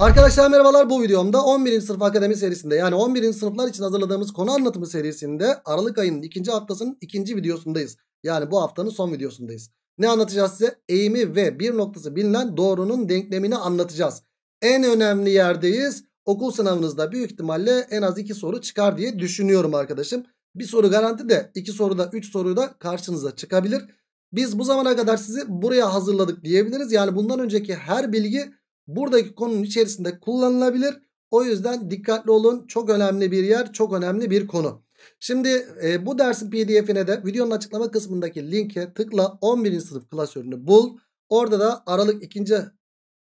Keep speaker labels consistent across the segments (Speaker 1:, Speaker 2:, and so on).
Speaker 1: Arkadaşlar merhabalar bu videomda 11. sınıf akademi serisinde yani 11. sınıflar için hazırladığımız konu anlatımı serisinde Aralık ayının ikinci haftasının ikinci videosundayız. Yani bu haftanın son videosundayız. Ne anlatacağız size? Eğimi ve bir noktası bilinen doğrunun denklemini anlatacağız. En önemli yerdeyiz. Okul sınavınızda büyük ihtimalle en az 2 soru çıkar diye düşünüyorum arkadaşım. Bir soru garanti de 2 soruda 3 da karşınıza çıkabilir. Biz bu zamana kadar sizi buraya hazırladık diyebiliriz. Yani bundan önceki her bilgi buradaki konunun içerisinde kullanılabilir. O yüzden dikkatli olun. Çok önemli bir yer, çok önemli bir konu. Şimdi e, bu dersin pdf'ine de videonun açıklama kısmındaki linke tıkla 11. sınıf klasörünü bul. Orada da Aralık 2.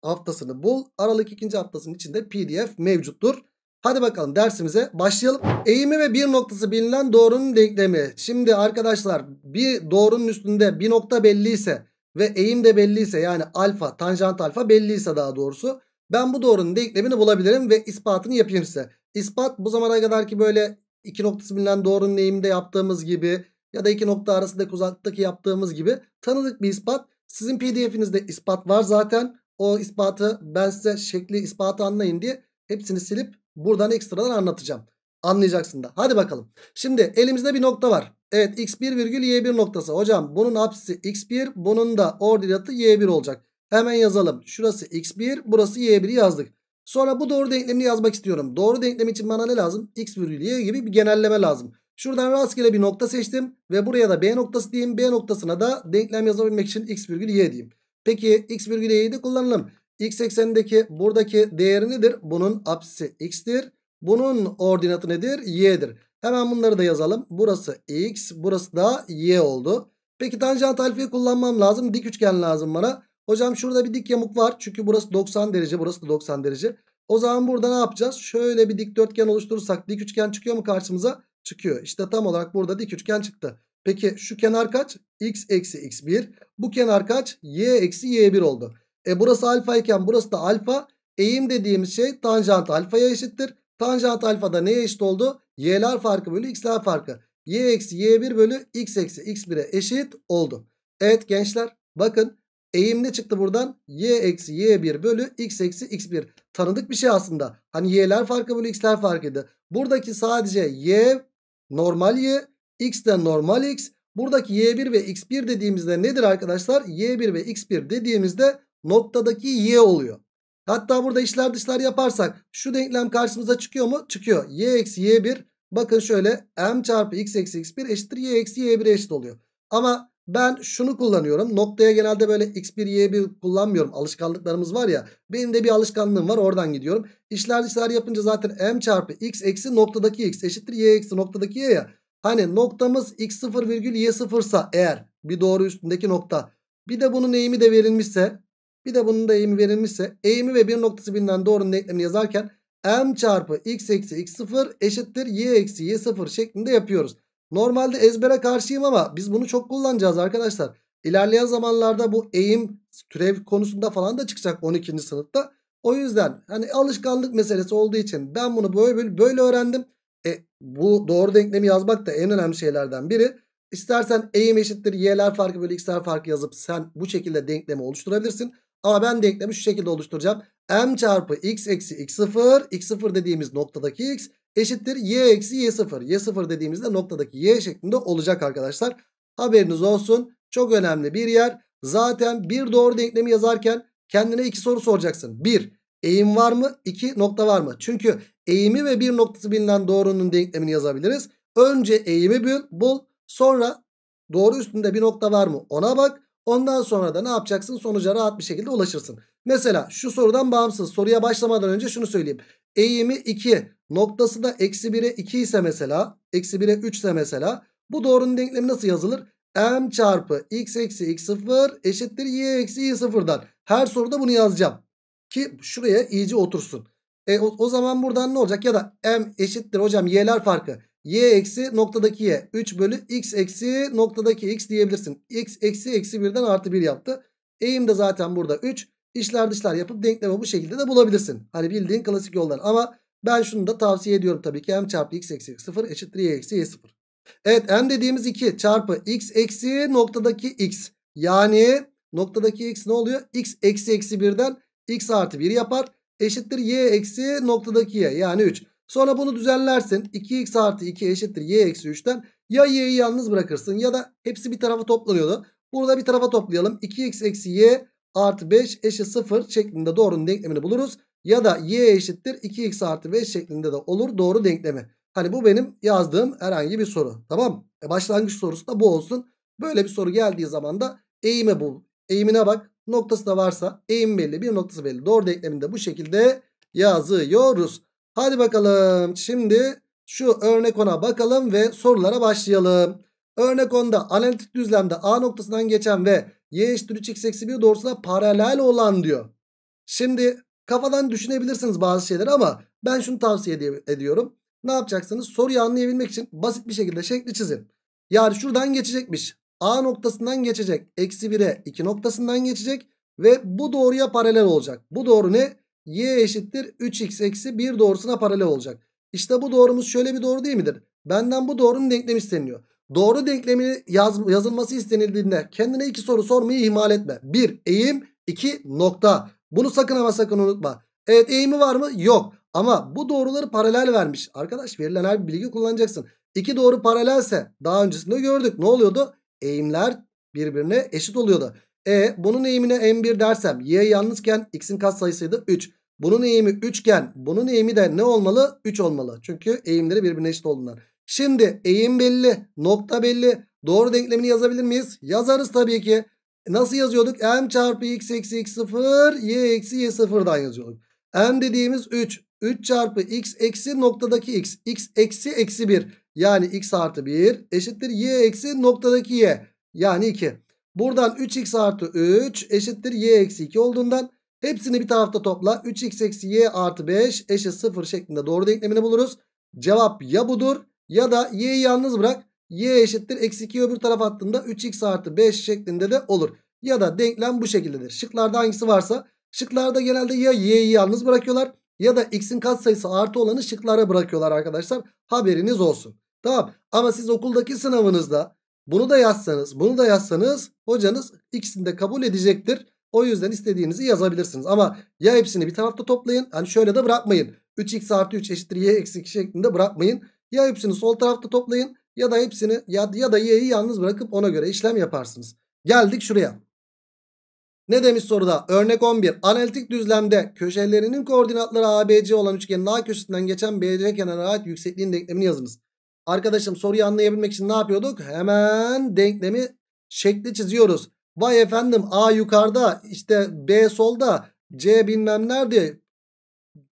Speaker 1: haftasını bul. Aralık 2. haftasının içinde pdf mevcuttur. Hadi bakalım dersimize başlayalım. Eğimi ve bir noktası bilinen doğrunun denklemi. Şimdi arkadaşlar bir doğrunun üstünde bir nokta belli ise ve eğim de belliyse yani alfa tanjant alfa belliyse daha doğrusu ben bu doğrunun denklemini bulabilirim ve ispatını yapayım size. İspat bu zamana kadar ki böyle iki noktası bilinen doğrunun eğiminde yaptığımız gibi ya da iki nokta arasındaki uzaklıktaki yaptığımız gibi tanıdık bir ispat. Sizin pdf'inizde ispat var zaten. O ispatı ben size şekli ispatı anlayın diye hepsini silip buradan ekstradan anlatacağım. Anlayacaksın da. Hadi bakalım. Şimdi elimizde bir nokta var. Evet x1 virgül y1 noktası. Hocam bunun apsisi x1 bunun da ordinatı y1 olacak. Hemen yazalım. Şurası x1 burası y1'i yazdık. Sonra bu doğru denklemini yazmak istiyorum. Doğru denklem için bana ne lazım? x virgül y gibi bir genelleme lazım. Şuradan rastgele bir nokta seçtim ve buraya da b noktası diyeyim. B noktasına da denklem yazabilmek için x virgül y diyeyim. Peki x virgül y'yi de kullanalım. x eksenindeki buradaki değeri nedir? Bunun apsisi x'tir. Bunun ordinatı nedir? Y'dir. Hemen bunları da yazalım. Burası x, burası da y oldu. Peki tanjant alfayı kullanmam lazım. Dik üçgen lazım bana. Hocam şurada bir dik yamuk var. Çünkü burası 90 derece, burası da 90 derece. O zaman burada ne yapacağız? Şöyle bir dikdörtgen oluşturursak dik üçgen çıkıyor mu karşımıza? Çıkıyor. İşte tam olarak burada dik üçgen çıktı. Peki şu kenar kaç? x eksi x1. Bu kenar kaç? y eksi y1 oldu. E burası alfa iken burası da alfa. Eğim dediğimiz şey tanjant alfaya eşittir. Tanjant alfada neye eşit oldu? Y'ler farkı bölü x'ler farkı. Y eksi y1 bölü x eksi x1'e eşit oldu. Evet gençler bakın eğim ne çıktı buradan? Y eksi y1 bölü x eksi x1. Tanıdık bir şey aslında. Hani y'ler farkı bölü x'ler farkıydı. Buradaki sadece y normal y, x de normal x. Buradaki y1 ve x1 dediğimizde nedir arkadaşlar? y1 ve x1 dediğimizde noktadaki y oluyor. Hatta burada işler dışlar yaparsak şu denklem karşımıza çıkıyor mu? Çıkıyor. Y eksi Y1 bakın şöyle M çarpı X eksi X1 eşittir Y eksi Y1 eşit oluyor. Ama ben şunu kullanıyorum. Noktaya genelde böyle X1 Y1 kullanmıyorum. Alışkanlıklarımız var ya. Benim de bir alışkanlığım var oradan gidiyorum. İşler dışlar yapınca zaten M çarpı X eksi noktadaki X eşittir Y eksi noktadaki Y ya. Hani noktamız X0 virgül Y0 sa eğer bir doğru üstündeki nokta. Bir de bunun eğimi de verilmişse bir de bunun da eğimi verilmişse eğimi ve bir noktası bilinen doğrunun denklemini yazarken m çarpı x eksi x sıfır eşittir y eksi y sıfır şeklinde yapıyoruz. Normalde ezbere karşıyım ama biz bunu çok kullanacağız arkadaşlar. İlerleyen zamanlarda bu eğim türev konusunda falan da çıkacak 12. sınıfta. O yüzden hani alışkanlık meselesi olduğu için ben bunu böyle böyle öğrendim. E, bu doğru denklemi yazmak da en önemli şeylerden biri. İstersen eğim eşittir y'ler farkı bölü x'ler farkı yazıp sen bu şekilde denklemi oluşturabilirsin. Ama ben de şu şekilde oluşturacağım. M çarpı x eksi x0. x0 dediğimiz noktadaki x eşittir y eksi y0. y0 dediğimizde noktadaki y şeklinde olacak arkadaşlar. Haberiniz olsun. Çok önemli bir yer. Zaten bir doğru denklemi yazarken kendine iki soru soracaksın. Bir, eğim var mı? İki, nokta var mı? Çünkü eğimi ve bir noktası bilinen doğrunun denklemini yazabiliriz. Önce eğimi bul, bul. Sonra doğru üstünde bir nokta var mı? Ona bak. Ondan sonra da ne yapacaksın? Sonuca rahat bir şekilde ulaşırsın. Mesela şu sorudan bağımsız soruya başlamadan önce şunu söyleyeyim. Eğimi 2 noktası da eksi 1'e 2 ise mesela eksi 1'e 3 ise mesela bu doğrunun denklemi nasıl yazılır? m çarpı x eksi x 0 eşittir y eksi y sıfırdan. Her soruda bunu yazacağım. Ki şuraya iyice otursun. E, o, o zaman buradan ne olacak? Ya da m eşittir hocam y'ler farkı y eksi noktadaki y 3 bölü x eksi noktadaki x diyebilirsin. x eksi eksi birden artı 1 yaptı. Eğim de zaten burada 3. İşler dışlar yapıp denklemi bu şekilde de bulabilirsin. Hani bildiğin klasik yollar ama ben şunu da tavsiye ediyorum tabii ki. m çarpı x eksi 0 eşittir y eksi y 0. Evet m dediğimiz 2 çarpı x eksi noktadaki x. Yani noktadaki x ne oluyor? x eksi eksi birden x artı 1 yapar. Eşittir y eksi noktadaki y yani 3. Sonra bunu düzenlersin. 2x artı 2 eşittir y eksi 3'ten. Ya y'yi yalnız bırakırsın ya da hepsi bir tarafa toplanıyordu. Burada bir tarafa toplayalım. 2x eksi y artı 5 eşit 0 şeklinde doğrunun denklemini buluruz. Ya da y eşittir 2x artı 5 şeklinde de olur doğru denklemi. Hani bu benim yazdığım herhangi bir soru. Tamam e Başlangıç sorusu da bu olsun. Böyle bir soru geldiği zaman da eğime bul. Eğimine bak. Noktası da varsa eğim belli bir noktası belli. Doğru denklemini de bu şekilde yazıyoruz. Hadi bakalım şimdi şu örnek 10'a bakalım ve sorulara başlayalım. Örnek 10'da analitik düzlemde A noktasından geçen ve y eşittir 3 x eksi 1 doğrusuna paralel olan diyor. Şimdi kafadan düşünebilirsiniz bazı şeyleri ama ben şunu tavsiye ediyorum. Ne yapacaksınız? Soruyu anlayabilmek için basit bir şekilde şekli çizin. Yani şuradan geçecekmiş. A noktasından geçecek. Eksi 1'e 2 noktasından geçecek. Ve bu doğruya paralel olacak. Bu doğru ne? y eşittir 3x eksi 1 doğrusuna paralel olacak. İşte bu doğrumuz şöyle bir doğru değil midir? Benden bu doğrunun denklemi isteniyor. Doğru denklemi yaz, yazılması istenildiğinde kendine iki soru sormayı ihmal etme. 1 eğim 2 nokta. Bunu sakın ama sakın unutma. Evet eğimi var mı? Yok. Ama bu doğruları paralel vermiş. Arkadaş verilen her bir bilgi kullanacaksın. İki doğru paralelse daha öncesinde gördük. Ne oluyordu? Eğimler birbirine eşit oluyordu. E bunun eğimine m1 dersem y yalnızken x'in kaç sayısıydı? 3. Bunun eğimi üçgen. Bunun eğimi de ne olmalı? 3 olmalı. Çünkü eğimleri birbirine eşit olduğundan. Şimdi eğim belli. Nokta belli. Doğru denklemini yazabilir miyiz? Yazarız tabii ki. Nasıl yazıyorduk? M çarpı x eksi x sıfır. Y eksi y sıfırdan yazıyorduk. M dediğimiz 3. 3 çarpı x eksi noktadaki x. X eksi eksi 1. Yani x artı 1 eşittir y eksi noktadaki y. Yani 2. Buradan 3x artı 3 eşittir y eksi 2 olduğundan Hepsini bir tarafta topla. 3x eksi y artı 5 eşit 0 şeklinde doğru denklemini buluruz. Cevap ya budur ya da y'yi yalnız bırak. y eşittir. Eksi 2 öbür taraf attığında 3x artı 5 şeklinde de olur. Ya da denklem bu şekildedir. Şıklarda hangisi varsa şıklarda genelde ya y'yi yalnız bırakıyorlar ya da x'in katsayısı artı olanı şıklara bırakıyorlar arkadaşlar. Haberiniz olsun. Tamam ama siz okuldaki sınavınızda bunu da yazsanız bunu da yazsanız hocanız ikisini de kabul edecektir. O yüzden istediğinizi yazabilirsiniz. Ama ya hepsini bir tarafta toplayın. Hani şöyle de bırakmayın. 3x artı 3 eşittir y eksi 2 şeklinde bırakmayın. Ya hepsini sol tarafta toplayın ya da hepsini ya, ya da y'yi yalnız bırakıp ona göre işlem yaparsınız. Geldik şuraya. Ne demiş soruda? Örnek 11. Analitik düzlemde köşelerinin koordinatları ABC olan üçgenin A köşesinden geçen BC kenarına ait yüksekliğin denklemini yazınız. Arkadaşım soruyu anlayabilmek için ne yapıyorduk? Hemen denklemi şekli çiziyoruz. Vay efendim A yukarıda işte B solda C bilmem nerede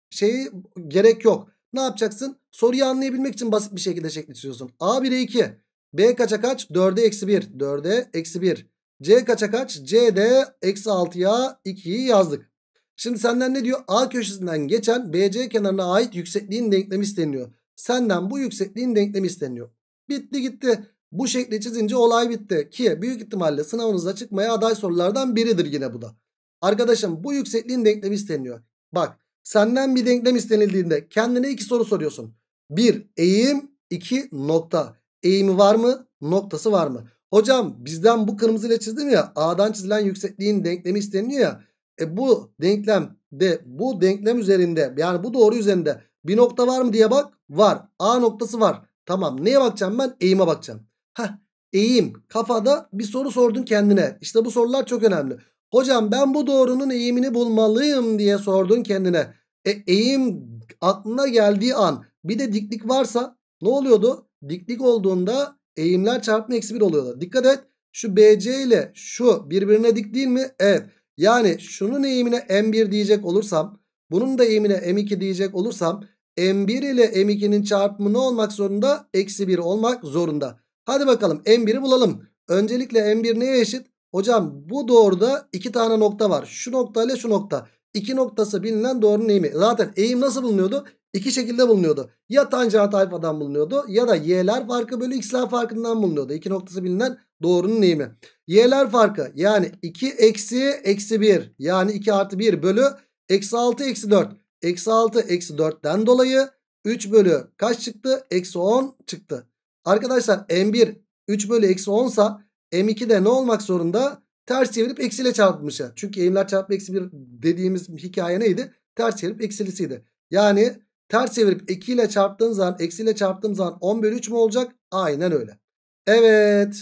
Speaker 1: şeyi gerek yok. Ne yapacaksın? Soruyu anlayabilmek için basit bir şekilde şekli çiziyorsun. A 1'e 2. B kaça kaç? 4'e eksi 1. 4'e eksi 1. C kaça kaç? C'de eksi 6'ya 2'yi yazdık. Şimdi senden ne diyor? A köşesinden geçen BC kenarına ait yüksekliğin denklemi isteniyor. Senden bu yüksekliğin denklemi isteniyor. Bitti gitti. Bu şekli çizince olay bitti ki büyük ihtimalle sınavınızda çıkmaya aday sorulardan biridir yine bu da. Arkadaşım bu yüksekliğin denklemi isteniyor. Bak senden bir denklem istenildiğinde kendine iki soru soruyorsun. Bir eğim iki nokta. Eğimi var mı noktası var mı? Hocam bizden bu kırmızıyla çizdim ya A'dan çizilen yüksekliğin denklemi isteniyor ya. E bu denklem de bu denklem üzerinde yani bu doğru üzerinde bir nokta var mı diye bak. Var. A noktası var. Tamam neye bakacağım ben? Eğime bakacağım. Heh, eğim kafada bir soru sordun kendine. İşte bu sorular çok önemli. Hocam ben bu doğrunun eğimini bulmalıyım diye sordun kendine. E, eğim aklına geldiği an bir de diklik varsa ne oluyordu? Diklik olduğunda eğimler çarpma eksi bir oluyordu. Dikkat et şu BC ile şu birbirine dik değil mi? Evet. Yani şunun eğimine M1 diyecek olursam bunun da eğimine M2 diyecek olursam M1 ile M2'nin çarpımı ne olmak zorunda? Eksi 1 olmak zorunda. Hadi bakalım M1'i bulalım. Öncelikle M1 neye eşit? Hocam bu doğruda iki tane nokta var. Şu nokta ile şu nokta. İki noktası bilinen doğrunun eğimi. Zaten eğim nasıl bulunuyordu? İki şekilde bulunuyordu. Ya tanjant alfadan bulunuyordu ya da y'ler farkı bölü x'ler farkından bulunuyordu. İki noktası bilinen doğrunun eğimi. Y'ler farkı yani 2 eksi eksi 1 yani 2 artı 1 bölü eksi 6 eksi 4. Eksi 6 eksi 4'ten dolayı 3 bölü kaç çıktı? Eksi 10 çıktı. Arkadaşlar M1 3 bölü eksi 10 sa M2 de ne olmak zorunda? Ters çevirip eksiyle çarpmış ya. Çünkü eğimler çarpma eksi 1 dediğimiz hikaye neydi? Ters çevirip eksilisiydi. Yani ters çevirip 2 ile çarptığım zaman eksiyle çarptığım zaman 10 bölü 3 mü olacak? Aynen öyle. Evet.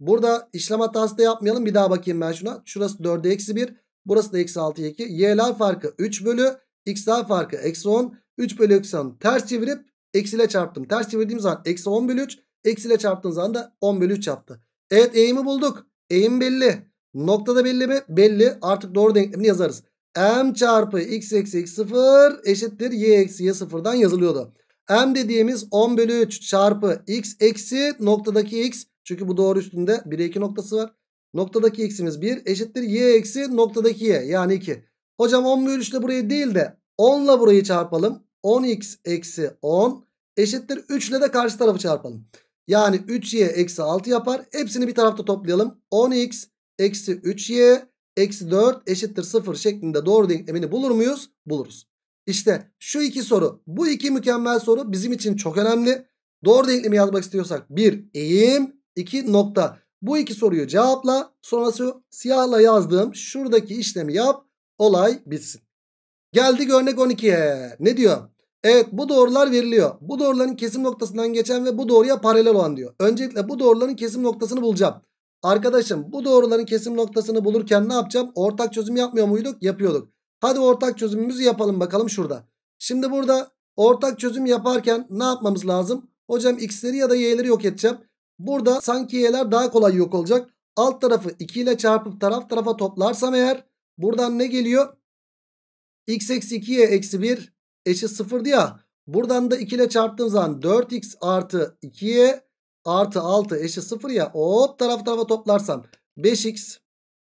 Speaker 1: Burada işlem hatası da yapmayalım. Bir daha bakayım ben şuna. Şurası 4'e eksi 1. Burası da eksi 6'ya 2. Y'ler farkı 3 bölü. X'ler farkı eksi 10. 3 bölü eksi 10. Ters çevirip Eksiyle çarptım. Ters çevirdiğim zaman eksi 10 bölü 3. Eksiyle çarptığım zaman da 10 bölü 3 yaptı. Evet eğimi bulduk. Eğim belli. Noktada belli mi? Belli. Artık doğru denklemini yazarız. M çarpı x eksi x sıfır eşittir y eksi y sıfırdan yazılıyordu. M dediğimiz 10 bölü 3 çarpı x eksi noktadaki x. Çünkü bu doğru üstünde 1'e 2 noktası var. Noktadaki x'imiz 1 eşittir y eksi noktadaki y yani 2. Hocam 10 bölü 3 ile burayı değil de 10 ile burayı çarpalım. 10x eksi 10 eşittir 3 ile de karşı tarafı çarpalım. Yani 3y eksi 6 yapar. Hepsini bir tarafta toplayalım. 10x eksi 3y eksi 4 eşittir 0 şeklinde doğru denklemini bulur muyuz? Buluruz. İşte şu iki soru bu iki mükemmel soru bizim için çok önemli. Doğru denklemi yazmak istiyorsak bir eğim iki nokta. Bu iki soruyu cevapla sonrası siyahla yazdığım şuradaki işlemi yap olay bitsin. Geldik örnek 12'ye ne diyor? Evet bu doğrular veriliyor. Bu doğruların kesim noktasından geçen ve bu doğruya paralel olan diyor. Öncelikle bu doğruların kesim noktasını bulacağım. Arkadaşım bu doğruların kesim noktasını bulurken ne yapacağım? Ortak çözüm yapmıyor muyduk? Yapıyorduk. Hadi ortak çözümümüzü yapalım bakalım şurada. Şimdi burada ortak çözüm yaparken ne yapmamız lazım? Hocam x'leri ya da y'leri yok edeceğim. Burada sanki y'ler daha kolay yok olacak. Alt tarafı 2 ile çarpıp taraf tarafa toplarsam eğer buradan ne geliyor? x eksi 2y eksi 1 eşit 0 ya. Buradan da 2 ile çarptığım zaman 4x artı 2'ye artı 6 eşit sıfır ya. Hop taraf tarafa toplarsam 5x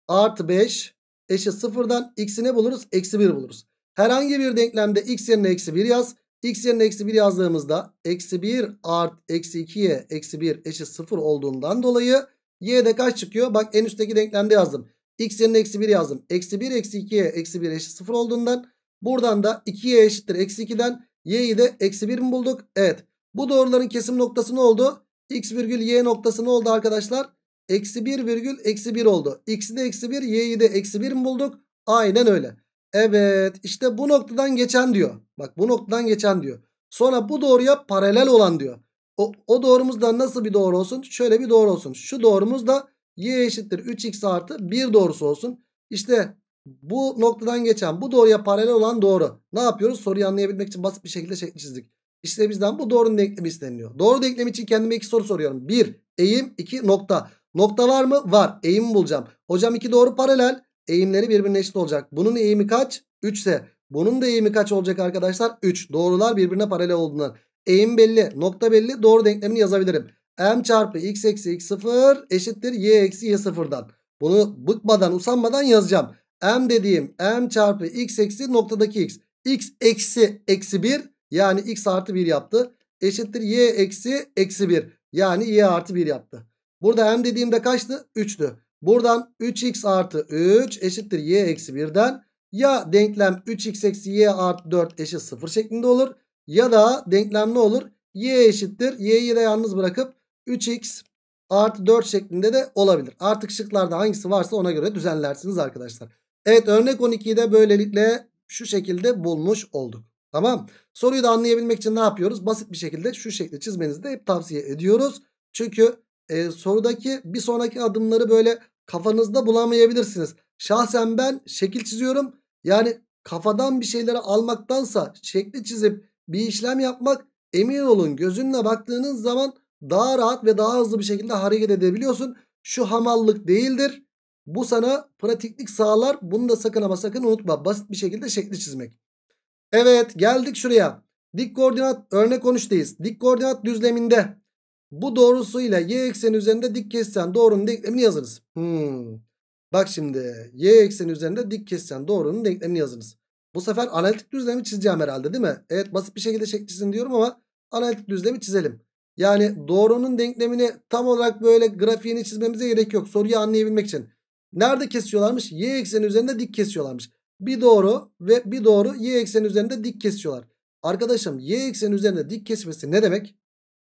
Speaker 1: artı 5 eşit sıfırdan x'i ne buluruz? Eksi 1 buluruz. Herhangi bir denklemde x yerine eksi 1 yaz. x yerine eksi 1 yazdığımızda eksi 1 art eksi 2'ye eksi 1 eşit sıfır olduğundan dolayı y'de kaç çıkıyor? Bak en üstteki denklemde yazdım. x yerine eksi 1 yazdım. Eksi 1 eksi 2'ye eksi 1 eşit sıfır olduğundan Buradan da 2y eşittir eksi 2'den y'yi de eksi 1 mi bulduk? Evet. Bu doğruların kesim noktası ne oldu? x virgül y noktası ne oldu arkadaşlar? Eksi 1 virgül eksi 1 oldu. x'i de eksi 1 y'yi de eksi 1 mi bulduk? Aynen öyle. Evet işte bu noktadan geçen diyor. Bak bu noktadan geçen diyor. Sonra bu doğruya paralel olan diyor. O, o doğrumuz da nasıl bir doğru olsun? Şöyle bir doğru olsun. Şu doğrumuz da y eşittir 3x artı 1 doğrusu olsun. İşte bu noktadan geçen bu doğruya paralel olan doğru. Ne yapıyoruz? Soruyu anlayabilmek için basit bir şekilde şekli çizdik. İşte bizden bu doğrunun denklemi isteniliyor. Doğru denklem için kendime iki soru soruyorum. Bir eğim iki nokta. Nokta var mı? Var. Eğimi bulacağım. Hocam iki doğru paralel. Eğimleri birbirine eşit olacak. Bunun eğimi kaç? 3 ise bunun da eğimi kaç olacak arkadaşlar? 3. Doğrular birbirine paralel olduğundan. Eğim belli. Nokta belli. Doğru denklemini yazabilirim. M çarpı x eksi x sıfır eşittir y eksi y sıfırdan. Bunu bıkmadan usanmadan yazacağım m dediğim m çarpı x eksi noktadaki x. x eksi eksi 1 yani x artı 1 yaptı. Eşittir y eksi eksi 1 yani y artı 1 yaptı. Burada m dediğimde kaçtı? 3'tü. Buradan 3x artı 3 eşittir y eksi 1'den ya denklem 3x eksi y artı 4 eşit 0 şeklinde olur. Ya da denklem ne olur? y eşittir. y'yi de yalnız bırakıp 3x artı 4 şeklinde de olabilir. Artık şıklarda hangisi varsa ona göre düzenlersiniz arkadaşlar. Evet örnek 12'yi de böylelikle şu şekilde bulmuş olduk. Tamam. Soruyu da anlayabilmek için ne yapıyoruz? Basit bir şekilde şu şekilde çizmenizi de hep tavsiye ediyoruz. Çünkü e, sorudaki bir sonraki adımları böyle kafanızda bulamayabilirsiniz. Şahsen ben şekil çiziyorum. Yani kafadan bir şeyleri almaktansa şekli çizip bir işlem yapmak emin olun gözünle baktığınız zaman daha rahat ve daha hızlı bir şekilde hareket edebiliyorsun. Şu hamallık değildir. Bu sana pratiklik sağlar. Bunu da sakın ama sakın unutma. Basit bir şekilde şekli çizmek. Evet geldik şuraya. Dik koordinat örnek 13'teyiz. Dik koordinat düzleminde bu doğrusuyla y ekseni üzerinde dik kesişen doğrunun denklemini yazınız. Hmm. Bak şimdi y ekseni üzerinde dik kesişen doğrunun denklemini yazınız. Bu sefer analitik düzlemi çizeceğim herhalde değil mi? Evet basit bir şekilde şekli çizin diyorum ama analitik düzlemi çizelim. Yani doğrunun denklemini tam olarak böyle grafiğini çizmemize gerek yok. Soruyu anlayabilmek için. Nerede kesiyorlarmış? Y ekseni üzerinde dik kesiyorlarmış. Bir doğru ve bir doğru y ekseni üzerinde dik kesiyorlar. Arkadaşım y ekseni üzerinde dik kesmesi ne demek?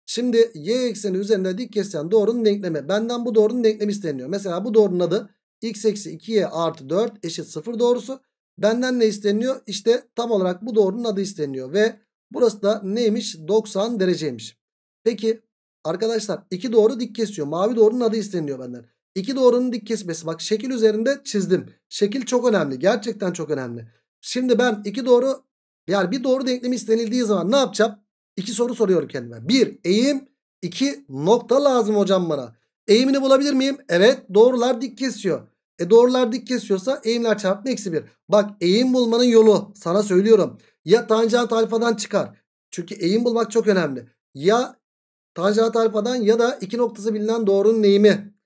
Speaker 1: Şimdi y ekseni üzerinde dik kesen doğrunun denklemi. Benden bu doğrunun denklemi isteniyor. Mesela bu doğrunun adı x eksi 2y artı 4 eşit 0 doğrusu. Benden ne isteniyor? İşte tam olarak bu doğrunun adı isteniyor. Ve burası da neymiş? 90 dereceymiş. Peki arkadaşlar iki doğru dik kesiyor. Mavi doğrunun adı isteniyor benden. İki doğrunun dik kesmesi. Bak şekil üzerinde çizdim. Şekil çok önemli. Gerçekten çok önemli. Şimdi ben iki doğru yani bir doğru denklemi istenildiği zaman ne yapacağım? İki soru soruyorum kendime. Bir eğim. iki nokta lazım hocam bana. Eğimini bulabilir miyim? Evet doğrular dik kesiyor. E doğrular dik kesiyorsa eğimler çarpma eksi bir. Bak eğim bulmanın yolu sana söylüyorum. Ya tanjant alfadan çıkar. Çünkü eğim bulmak çok önemli. Ya tanjant alfadan ya da iki noktası bilinen doğrunun eğimi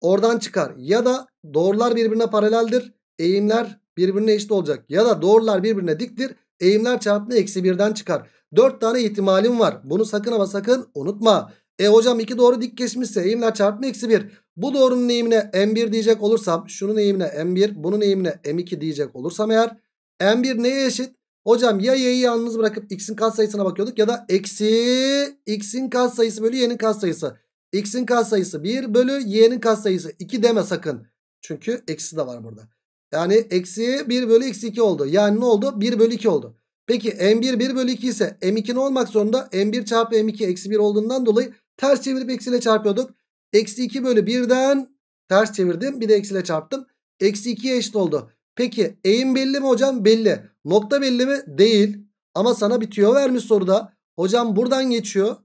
Speaker 1: oradan çıkar. Ya da doğrular birbirine paraleldir. Eğimler birbirine eşit olacak. Ya da doğrular birbirine diktir. Eğimler çarpımı eksi birden çıkar. Dört tane ihtimalim var. Bunu sakın ama sakın unutma. E hocam iki doğru dik geçmişse eğimler çarpımı eksi bir. Bu doğrunun eğimine m1 diyecek olursam şunun eğimine m1 bunun eğimine m2 diyecek olursam eğer m1 neye eşit? Hocam ya y'yi yalnız bırakıp x'in katsayısına bakıyorduk ya da eksi x'in katsayısı bölü y'nin katsayısı. X'in katsayısı 1 bölü Y'nin katsayısı 2 deme sakın. Çünkü eksi de var burada. Yani eksi 1 bölü eksi 2 oldu. Yani ne oldu? 1 bölü 2 oldu. Peki M1 1 bölü 2 ise M2 ne olmak zorunda? M1 çarpı M2 eksi 1 olduğundan dolayı ters çevirip eksiyle çarpıyorduk. Eksi 2 bölü 1'den ters çevirdim. Bir de eksiyle çarptım. Eksi 2'ye eşit oldu. Peki eğim belli mi hocam? Belli. Nokta belli mi? Değil. Ama sana bir tüyo vermiş soruda. Hocam buradan geçiyor.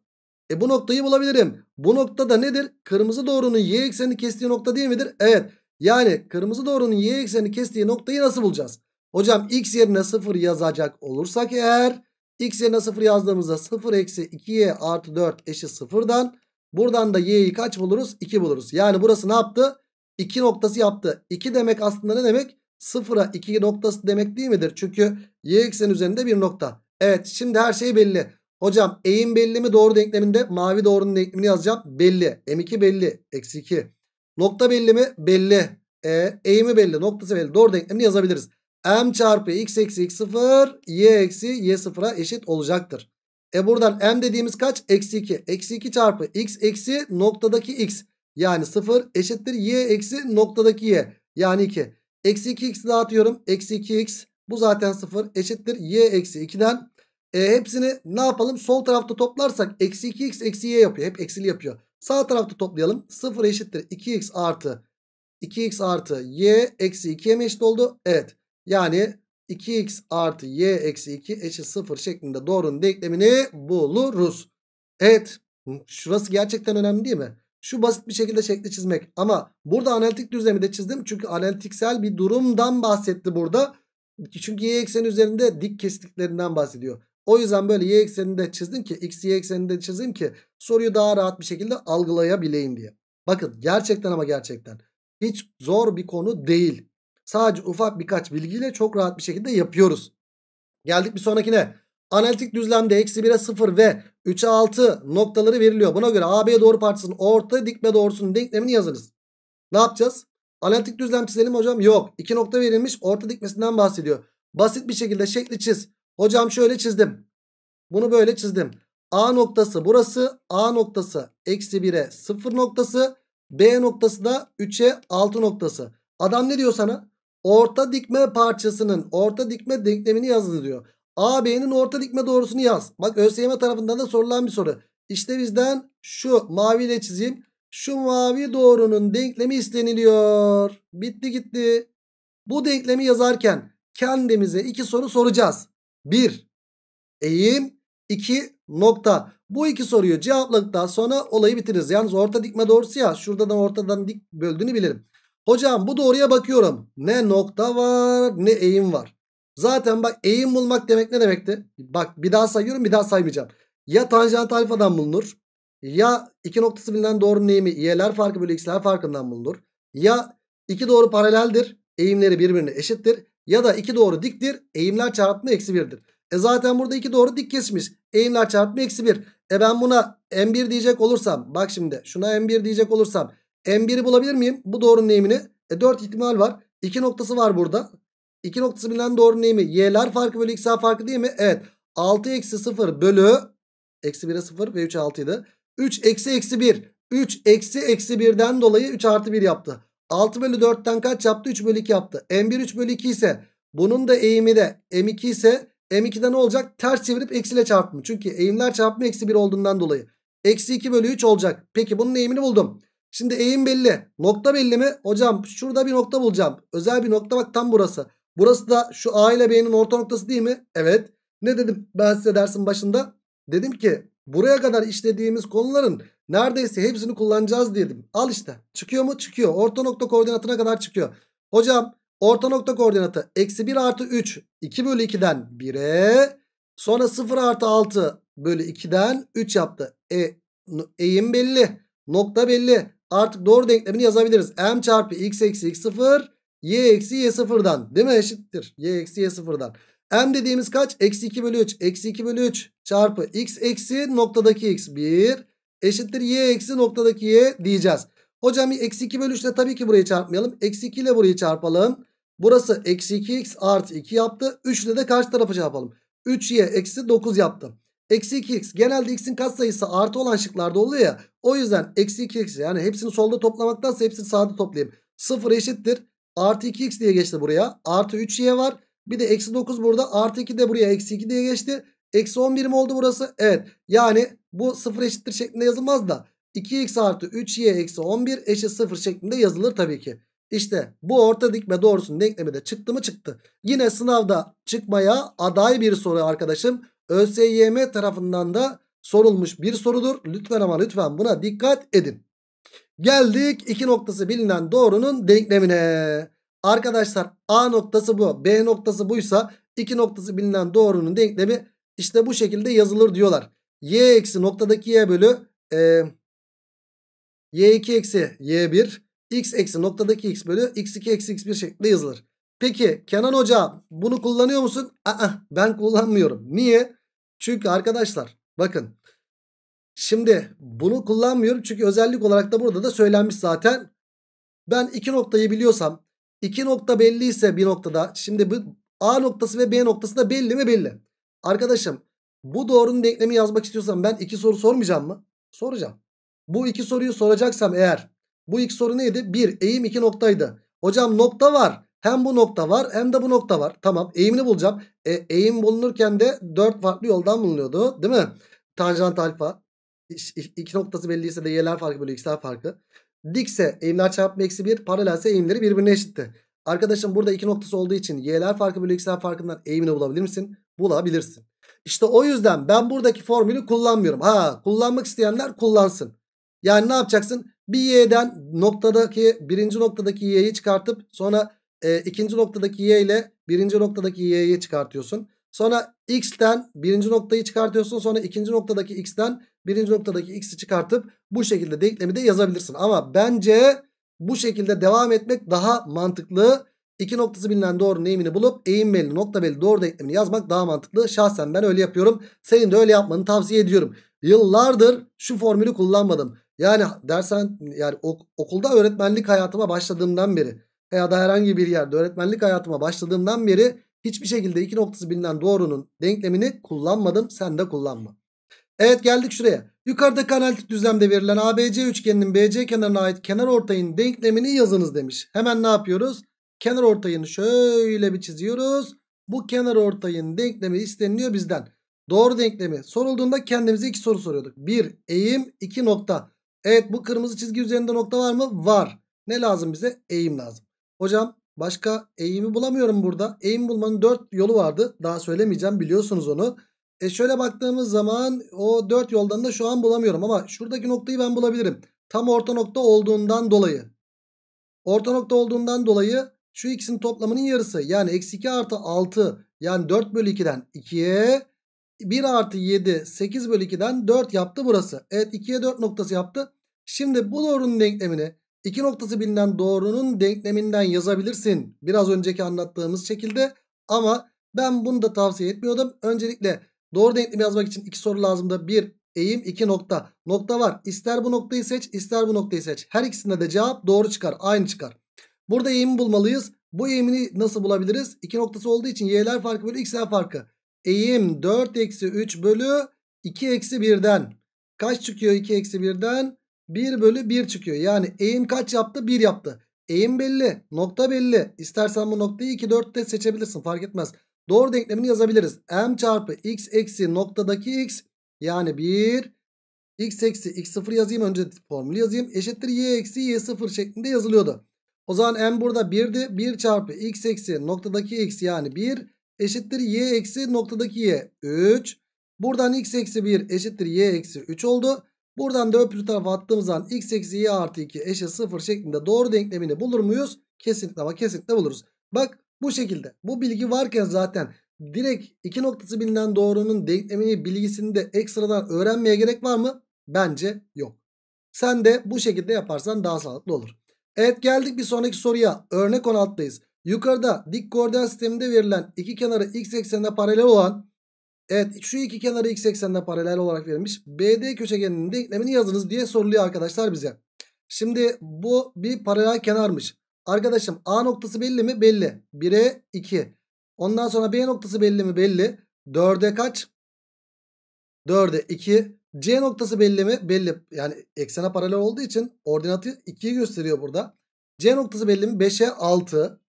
Speaker 1: E bu noktayı bulabilirim. Bu nokta da nedir? Kırmızı doğrunun y ekseni kestiği nokta değil midir? Evet. Yani kırmızı doğrunun y ekseni kestiği noktayı nasıl bulacağız? Hocam x yerine 0 yazacak olursak eğer x yerine 0 yazdığımızda 0 eksi 2y artı 4 eşit 0'dan buradan da y'yi kaç buluruz? 2 buluruz. Yani burası ne yaptı? 2 noktası yaptı. 2 demek aslında ne demek? 0'a 2 noktası demek değil midir? Çünkü y eksen üzerinde bir nokta. Evet şimdi her şey belli. Hocam eğim belli mi doğru denkleminde? Mavi doğrunun denklemini yazacağım. Belli. M2 belli. Eksi 2. Nokta belli mi? Belli. E, eğimi belli. Noktası belli. Doğru denklemini yazabiliriz. M çarpı x eksi x sıfır y eksi y sıfıra eşit olacaktır. E buradan m dediğimiz kaç? Eksi 2. Eksi 2 çarpı x eksi noktadaki x. Yani 0 eşittir y eksi noktadaki y. Yani 2. Eksi 2x'i dağıtıyorum. Eksi 2x bu zaten 0 eşittir y eksi 2'den e hepsini ne yapalım? Sol tarafta toplarsak eksi 2x eksi y yapıyor. Hep eksili yapıyor. Sağ tarafta toplayalım. 0 eşittir 2x artı 2x artı y eksi 2'ye mi eşit oldu? Evet. Yani 2x artı y eksi 2 eşit 0 şeklinde doğrunun denklemini buluruz. Evet. Şurası gerçekten önemli değil mi? Şu basit bir şekilde şekli çizmek. Ama burada analitik düzlemi de çizdim. Çünkü analitiksel bir durumdan bahsetti burada. Çünkü y ekseni üzerinde dik kesiklerinden bahsediyor. O yüzden böyle y ekseninde çizdim ki x y ekseninde çizdim ki soruyu daha rahat bir şekilde algılayabileyim diye. Bakın gerçekten ama gerçekten hiç zor bir konu değil. Sadece ufak birkaç bilgiyle çok rahat bir şekilde yapıyoruz. Geldik bir sonrakine. Analitik düzlemde eksi 1'e 0 ve 3'e 6 noktaları veriliyor. Buna göre AB doğru parçasının orta dikme doğrusunun denklemini yazınız. Ne yapacağız? Analitik düzlem çizelim hocam. Yok. 2 nokta verilmiş orta dikmesinden bahsediyor. Basit bir şekilde şekli çiz. Hocam şöyle çizdim. Bunu böyle çizdim. A noktası burası. A noktası eksi 1'e 0 noktası. B noktası da 3'e 6 noktası. Adam ne diyor sana? Orta dikme parçasının orta dikme denklemini yazdı diyor. A B'nin orta dikme doğrusunu yaz. Bak ÖSYM tarafından da sorulan bir soru. İşte bizden şu maviyle çizeyim. Şu mavi doğrunun denklemi isteniliyor. Bitti gitti. Bu denklemi yazarken kendimize iki soru soracağız. 1 eğim 2 nokta. Bu iki soruyu cevapladıktan sonra olayı bitiririz. Yalnız orta dikme doğrusu ya da ortadan dik böldüğünü bilirim. Hocam bu doğruya bakıyorum. Ne nokta var ne eğim var. Zaten bak eğim bulmak demek ne demekti? Bak bir daha sayıyorum bir daha saymayacağım. Ya tanjant alfadan bulunur. Ya iki noktası bilinen doğrunun eğimi y'ler farkı bölü x'ler farkından bulunur. Ya iki doğru paraleldir. Eğimleri birbirine eşittir. Ya da 2 doğru diktir. Eğimler çarpımı eksi 1'dir. E zaten burada 2 doğru dik kesmiş. Eğimler çarpımı eksi 1. E ben buna M1 diyecek olursam. Bak şimdi şuna M1 diyecek olursam. M1'i bulabilir miyim? Bu doğrunun eğimini. E 4 ihtimal var. 2 noktası var burada. 2 noktası bilinen doğrunun eğimi. Y'ler farkı bölü x'ler farkı değil mi? Evet. 6 eksi 0 bölü. Eksi 1'e 0 ve 3'e 6 idi. 3 eksi eksi 1. 3 eksi eksi 1'den dolayı 3 artı 1 yaptı. 6 bölü 4'ten kaç yaptı? 3 bölü 2 yaptı. M1 3 bölü 2 ise bunun da eğimi de M2 ise M2'de ne olacak? Ters çevirip eksiyle çarptım. Çünkü eğimler çarpımı eksi 1 olduğundan dolayı. Eksi 2 bölü 3 olacak. Peki bunun eğimini buldum. Şimdi eğim belli. Nokta belli mi? Hocam şurada bir nokta bulacağım. Özel bir nokta bak tam burası. Burası da şu A ile B'nin orta noktası değil mi? Evet. Ne dedim ben size dersin başında? Dedim ki Buraya kadar işlediğimiz konuların neredeyse hepsini kullanacağız dedim. Al işte. Çıkıyor mu? Çıkıyor. Orta nokta koordinatına kadar çıkıyor. Hocam orta nokta koordinatı eksi 1 artı 3 2 bölü 2'den 1'e sonra 0 artı 6 bölü 2'den 3 yaptı. E, eğim belli. Nokta belli. Artık doğru denklemini yazabiliriz. M çarpı x eksi x 0 y eksi y 0'dan, değil mi eşittir? y eksi y sıfırdan. M dediğimiz kaç? Eksi 2 bölü 3. Eksi 2 bölü 3 çarpı x eksi noktadaki x 1 eşittir y eksi noktadaki y diyeceğiz. Hocam eksi 2 bölü 3 ile tabii ki burayı çarpmayalım. Eksi 2 ile burayı çarpalım. Burası eksi 2x artı 2 yaptı. 3 ile de karşı tarafı çarpalım. 3y eksi 9 yaptı. Eksi 2x genelde x'in katsayısı artı olan şıklarda oluyor ya. O yüzden eksi 2x yani hepsini solda toplamaktansa hepsini sağda toplayayım. 0 eşittir. Artı 2x diye geçti buraya. Artı 3y var. Bir de eksi 9 burada. Artı 2 de buraya eksi 2 diye geçti. Eksi 11 mi oldu burası? Evet. Yani bu 0 eşittir şeklinde yazılmaz da 2x artı 3y eksi 11 eşit 0 şeklinde yazılır tabii ki. İşte bu orta dikme doğrusunun denklemi de çıktı mı çıktı. Yine sınavda çıkmaya aday bir soru arkadaşım. ÖSYM tarafından da sorulmuş bir sorudur. Lütfen ama lütfen buna dikkat edin. Geldik iki noktası bilinen doğrunun denklemine. Arkadaşlar A noktası bu. B noktası buysa iki noktası bilinen doğrunun denklemi işte bu şekilde yazılır diyorlar. Y eksi noktadaki Y bölü e, Y2 eksi Y1 X eksi noktadaki X bölü X2 eksi X1 şeklinde yazılır. Peki Kenan Hoca bunu kullanıyor musun? Aa, ben kullanmıyorum. Niye? Çünkü arkadaşlar bakın. Şimdi bunu kullanmıyorum çünkü özellik olarak da burada da söylenmiş zaten. Ben iki noktayı biliyorsam İki nokta belliyse bir noktada. Şimdi bu A noktası ve B noktası da belli mi? Belli. Arkadaşım bu doğrunun denklemi yazmak istiyorsam ben iki soru sormayacağım mı? Soracağım. Bu iki soruyu soracaksam eğer bu ilk soru neydi? Bir eğim iki noktaydı. Hocam nokta var. Hem bu nokta var hem de bu nokta var. Tamam eğimini bulacağım. E, eğim bulunurken de dört farklı yoldan bulunuyordu değil mi? Tanjant alfa. İki noktası belliyse de y'ler farkı bölü x'ler farkı. Dikse eğimler çarpımı eksi 1 paralelse eğimleri birbirine eşitti. Arkadaşım burada iki noktası olduğu için y'ler farkı bölü x'ler farkından eğimini bulabilir misin? Bulabilirsin. İşte o yüzden ben buradaki formülü kullanmıyorum. Ha kullanmak isteyenler kullansın. Yani ne yapacaksın? Bir y'den noktadaki birinci noktadaki y'yi çıkartıp sonra e, ikinci noktadaki y ile birinci noktadaki y'yi çıkartıyorsun. Sonra x'ten birinci noktayı çıkartıyorsun. Sonra ikinci noktadaki x'ten Birinci noktadaki x'i çıkartıp bu şekilde denklemi de yazabilirsin. Ama bence bu şekilde devam etmek daha mantıklı. İki noktası bilinen doğrunun eğimini bulup eğim belli nokta belli doğru denklemini yazmak daha mantıklı. Şahsen ben öyle yapıyorum. Senin de öyle yapmanı tavsiye ediyorum. Yıllardır şu formülü kullanmadım. Yani dersen yani okulda öğretmenlik hayatıma başladığımdan beri veya da herhangi bir yerde öğretmenlik hayatıma başladığımdan beri hiçbir şekilde iki noktası bilinen doğrunun denklemini kullanmadım. Sen de kullanma. Evet geldik şuraya. Yukarıdaki analitik düzlemde verilen ABC üçgeninin BC kenarına ait kenar ortayın denklemini yazınız demiş. Hemen ne yapıyoruz? Kenar ortayını şöyle bir çiziyoruz. Bu kenar ortayın denklemi isteniliyor bizden. Doğru denklemi sorulduğunda kendimize iki soru soruyorduk. Bir eğim iki nokta. Evet bu kırmızı çizgi üzerinde nokta var mı? Var. Ne lazım bize? Eğim lazım. Hocam başka eğimi bulamıyorum burada. Eğim bulmanın dört yolu vardı. Daha söylemeyeceğim biliyorsunuz onu. E şöyle baktığımız zaman o 4 yoldan da şu an bulamıyorum ama şuradaki noktayı ben bulabilirim. Tam orta nokta olduğundan dolayı. Orta nokta olduğundan dolayı şu ikisinin toplamının yarısı yani eksi 2 artı 6 yani 4 bölü 2'den 2'ye 1 artı 7 8 bölü 2'den 4 yaptı burası. Evet 2'ye 4 noktası yaptı. Şimdi bu doğrunun denklemini 2 noktası bilinen doğrunun denkleminden yazabilirsin. Biraz önceki anlattığımız şekilde ama ben bunu da tavsiye etmiyordum. Öncelikle Doğru denklemi yazmak için iki soru lazım da Bir eğim iki nokta. Nokta var. İster bu noktayı seç ister bu noktayı seç. Her ikisinde de cevap doğru çıkar. Aynı çıkar. Burada eğimi bulmalıyız. Bu eğimini nasıl bulabiliriz? İki noktası olduğu için y'ler farkı bölü x'ler farkı. Eğim 4 eksi 3 bölü 2 eksi 1'den. Kaç çıkıyor 2 eksi 1'den? 1 bölü 1 çıkıyor. Yani eğim kaç yaptı? 1 yaptı. Eğim belli. Nokta belli. İstersen bu noktayı 2 4 de seçebilirsin. Fark etmez. Doğru denklemini yazabiliriz. M çarpı x eksi noktadaki x yani 1 x eksi x0 yazayım önce formülü yazayım. Eşittir y eksi y0 şeklinde yazılıyordu. O zaman m burada 1'di. 1 çarpı x eksi noktadaki x yani 1 eşittir y eksi noktadaki y 3. Buradan x eksi 1 eşittir y eksi 3 oldu. Buradan da öbür tarafa attığımız zaman x eksi y artı 2 eşit 0 şeklinde doğru denklemini bulur muyuz? Kesinlikle ama kesinlikle buluruz. Bak bu şekilde bu bilgi varken zaten direkt iki noktası bilinen doğrunun denklemini bilgisini de ekstradan öğrenmeye gerek var mı? Bence yok. Sen de bu şekilde yaparsan daha sağlıklı olur. Evet geldik bir sonraki soruya. Örnek 16'dayız. Yukarıda dik koordinat sisteminde verilen iki kenarı x eksenine paralel olan Evet şu iki kenarı x eksenine paralel olarak verilmiş. BD köşegeninin denklemini yazınız diye soruluyor arkadaşlar bize. Şimdi bu bir paralel kenarmış. Arkadaşım A noktası belli mi? Belli. 1'e 2. Ondan sonra B noktası belli mi? Belli. 4'e kaç? 4'e 2. C noktası belli mi? Belli. Yani eksene paralel olduğu için ordinatı 2'yi gösteriyor burada. C noktası belli mi? 5'e 6.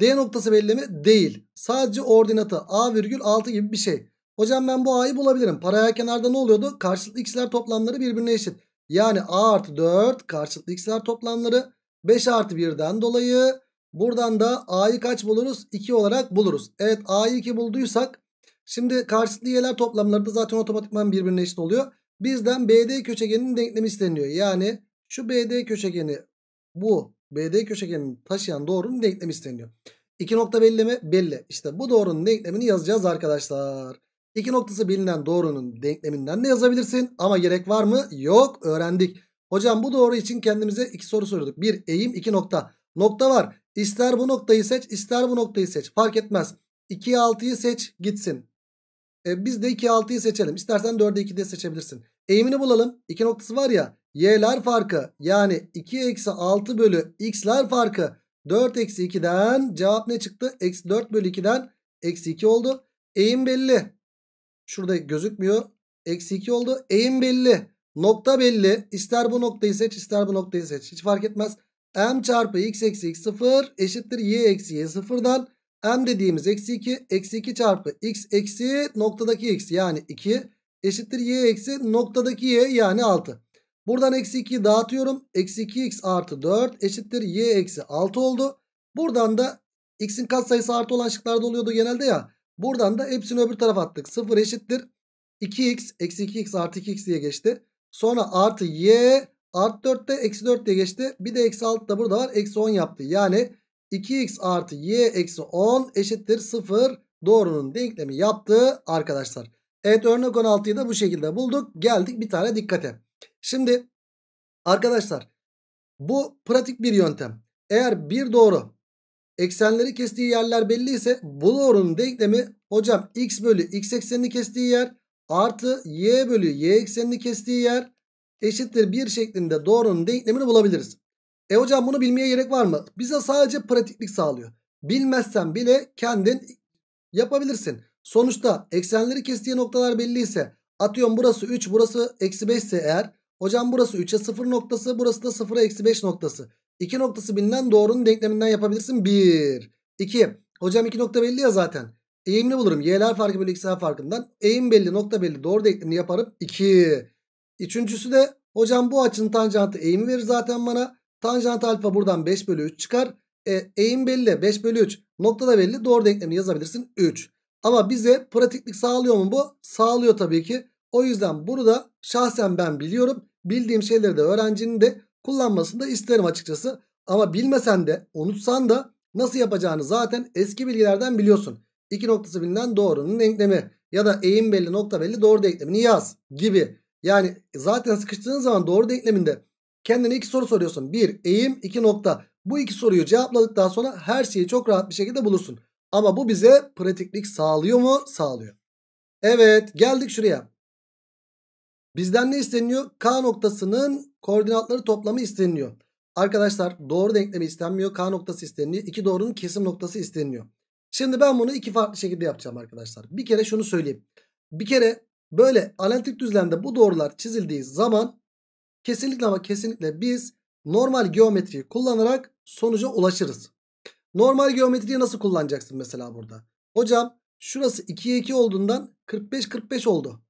Speaker 1: D noktası belli mi? Değil. Sadece ordinatı A virgül 6 gibi bir şey. Hocam ben bu A'yı bulabilirim. Paralel kenarda ne oluyordu? Karşılıklı x'ler toplamları birbirine eşit. Yani A artı 4 karşılıklı x'ler toplamları 5 artı 1'den dolayı buradan da a'yı kaç buluruz? 2 olarak buluruz. Evet a'yı 2 bulduysak şimdi karşılıklı yerler toplamları da zaten otomatikman birbirine eşit oluyor. Bizden BD köşegeninin denklemi isteniyor. Yani şu BD köşegeni bu BD köşegenini taşıyan doğrunun denklemi isteniyor. 2 nokta belli mi? Belli. İşte bu doğrunun denklemini yazacağız arkadaşlar. 2 noktası bilinen doğrunun denkleminden de yazabilirsin. Ama gerek var mı? Yok. Öğrendik. Hocam bu doğru için kendimize iki soru sorduk. Bir eğim iki nokta. Nokta var. İster bu noktayı seç ister bu noktayı seç. Fark etmez. 2'ye 6'yı seç gitsin. E, biz de 2'ye 6'yı seçelim. İstersen 4'e 2 de seçebilirsin. Eğimini bulalım. İki noktası var ya. Y'ler farkı yani 2 eksi 6 bölü x'ler farkı 4 eksi 2'den cevap ne çıktı? Eksi 4 bölü 2'den eksi 2 oldu. Eğim belli. Şurada gözükmüyor. Eksi 2 oldu. Eğim belli. Nokta belli. İster bu noktayı seç ister bu noktayı seç. Hiç fark etmez. M çarpı x eksi x sıfır eşittir y eksi y sıfırdan. M dediğimiz eksi 2. Eksi 2 çarpı x eksi noktadaki x yani 2 eşittir y eksi noktadaki y yani 6. Buradan eksi 2'yi dağıtıyorum. Eksi 2x artı 4 eşittir y eksi 6 oldu. Buradan da x'in katsayısı artı olan şıklarda oluyordu genelde ya. Buradan da hepsini öbür tarafa attık. 0 eşittir 2x eksi 2x artı 2x diye geçti. Sonra artı y artı de eksi 4 diye geçti. Bir de eksi 6 da burada var. Eksi 10 yaptı. Yani 2x artı y eksi 10 eşittir 0 doğrunun denklemi yaptı arkadaşlar. Evet örnek 16'yı da bu şekilde bulduk. Geldik bir tane dikkate. Şimdi arkadaşlar bu pratik bir yöntem. Eğer bir doğru eksenleri kestiği yerler belli ise bu doğrunun denklemi hocam x bölü x eksenini kestiği yer artı y bölü y eksenini kestiği yer eşittir bir şeklinde doğrunun denklemini bulabiliriz. E hocam bunu bilmeye gerek var mı? Bize sadece pratiklik sağlıyor. Bilmezsen bile kendin yapabilirsin. Sonuçta eksenleri kestiği noktalar belli ise atıyorum burası 3 burası eksi 5 ise eğer hocam burası 3'e 0 noktası burası da 0'a eksi 5 noktası. 2 noktası bilinen doğrunun denkleminden yapabilirsin 1. 2. Hocam 2 nokta belli ya zaten. Eğimini bulurum. Y'ler farkı bölü x'ler farkından. Eğim belli nokta belli doğru denklemini yaparım. 2. Üçüncüsü de hocam bu açının tanjantı eğimi verir zaten bana. Tanjant alfa buradan 5 bölü 3 çıkar. E, eğim belli 5 bölü 3. Nokta da belli doğru denklemini yazabilirsin 3. Ama bize pratiklik sağlıyor mu bu? Sağlıyor tabii ki. O yüzden bunu da şahsen ben biliyorum. Bildiğim şeyleri de öğrencinin de kullanmasını da isterim açıkçası. Ama bilmesen de unutsan da nasıl yapacağını zaten eski bilgilerden biliyorsun. İki noktası bilinen doğrunun denklemi ya da eğim belli nokta belli doğru denklemini yaz gibi. Yani zaten sıkıştığın zaman doğru denkleminde kendine iki soru soruyorsun. Bir eğim iki nokta. Bu iki soruyu cevapladıktan sonra her şeyi çok rahat bir şekilde bulursun. Ama bu bize pratiklik sağlıyor mu? Sağlıyor. Evet geldik şuraya. Bizden ne isteniyor? K noktasının koordinatları toplamı isteniyor. Arkadaşlar doğru denklemi istenmiyor. K noktası isteniyor. İki doğrunun kesim noktası isteniyor. Şimdi ben bunu iki farklı şekilde yapacağım arkadaşlar. Bir kere şunu söyleyeyim. Bir kere böyle analitik düzlemde bu doğrular çizildiği zaman kesinlikle ama kesinlikle biz normal geometriyi kullanarak sonuca ulaşırız. Normal geometriyi nasıl kullanacaksın mesela burada? Hocam şurası 2'ye 2 olduğundan 45-45 oldu.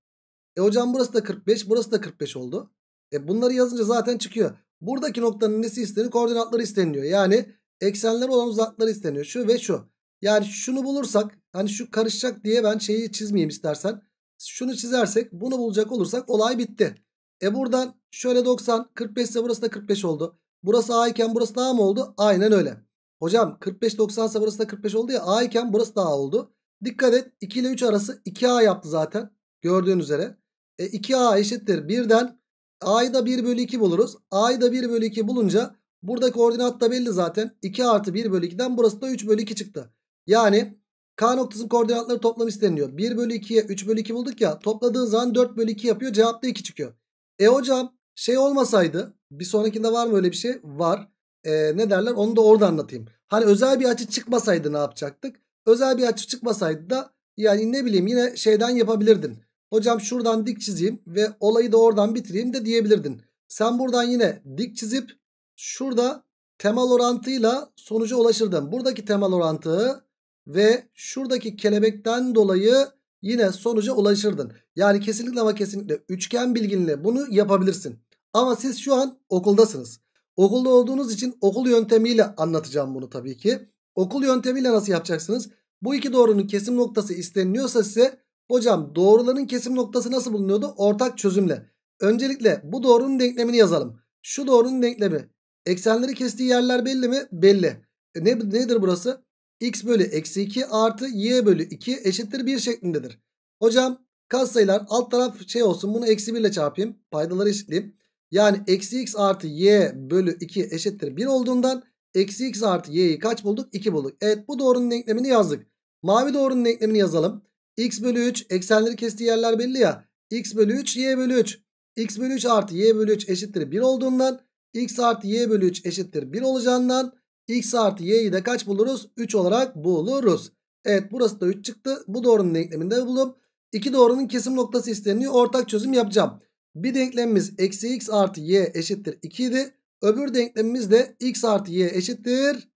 Speaker 1: E hocam burası da 45, burası da 45 oldu. E bunları yazınca zaten çıkıyor. Buradaki noktanın nesi isteniyor? Koordinatları isteniyor. Yani eksenler olan uzaklıkları isteniyor. Şu ve şu. Yani şunu bulursak hani şu karışacak diye ben şeyi çizmeyeyim istersen. Şunu çizersek bunu bulacak olursak olay bitti. E buradan şöyle 90 45 ise burası da 45 oldu. Burası A iken burası da A mı oldu? Aynen öyle. Hocam 45 90 ise burası da 45 oldu ya A iken burası da A oldu. Dikkat et 2 ile 3 arası 2A yaptı zaten gördüğün üzere. E, 2A eşittir 1'den A'yı da 1 bölü 2 buluruz. A'yı da 1 bölü 2 bulunca buradaki koordinat da belli zaten. 2 artı 1 bölü 2'den burası da 3 bölü 2 çıktı. Yani K noktasının koordinatları toplam isteniyor. 1 bölü 2'ye 3 bölü 2 bulduk ya. Topladığın zaman 4 bölü 2 yapıyor. Cevapta 2 çıkıyor. E hocam şey olmasaydı bir sonrakinde var mı öyle bir şey? Var. E, ne derler onu da orada anlatayım. Hani özel bir açı çıkmasaydı ne yapacaktık? Özel bir açı çıkmasaydı da yani ne bileyim yine şeyden yapabilirdin. Hocam şuradan dik çizeyim ve olayı da oradan bitireyim de diyebilirdin. Sen buradan yine dik çizip şurada temel orantıyla sonuca ulaşırdın. Buradaki temel orantı ve şuradaki kelebekten dolayı yine sonuca ulaşırdın. Yani kesinlikle ama kesinlikle üçgen bilginle bunu yapabilirsin. Ama siz şu an okuldasınız. Okulda olduğunuz için okul yöntemiyle anlatacağım bunu tabii ki. Okul yöntemiyle nasıl yapacaksınız? Bu iki doğrunun kesim noktası isteniliyorsa size hocam doğruların kesim noktası nasıl bulunuyordu? Ortak çözümle. Öncelikle bu doğrunun denklemini yazalım. Şu doğrunun denklemi. Eksenleri kestiği yerler belli mi? Belli. E ne, nedir burası? x bölü eksi 2 artı y bölü 2 eşittir 1 şeklindedir. Hocam katsayılar alt taraf şey olsun bunu eksi 1 ile çarpayım. Paydaları eşitleyeyim. Yani eksi x artı y bölü 2 eşittir 1 olduğundan eksi x artı y'yi kaç bulduk? 2 bulduk. Evet bu doğrunun denklemini yazdık. Mavi doğrunun denklemini yazalım. x bölü 3 eksenleri kestiği yerler belli ya. x bölü 3 y bölü 3. x bölü 3 artı y bölü 3 eşittir 1 olduğundan x artı y bölü 3 eşittir 1 olacağından X artı y'yi de kaç buluruz? 3 olarak buluruz. Evet burası da 3 çıktı. Bu doğrunun denkleminde bulup iki doğrunun kesim noktası isteniyor. Ortak çözüm yapacağım. Bir denklemimiz eksi x artı y eşittir 2 idi. Öbür denklemimiz de x artı y eşittir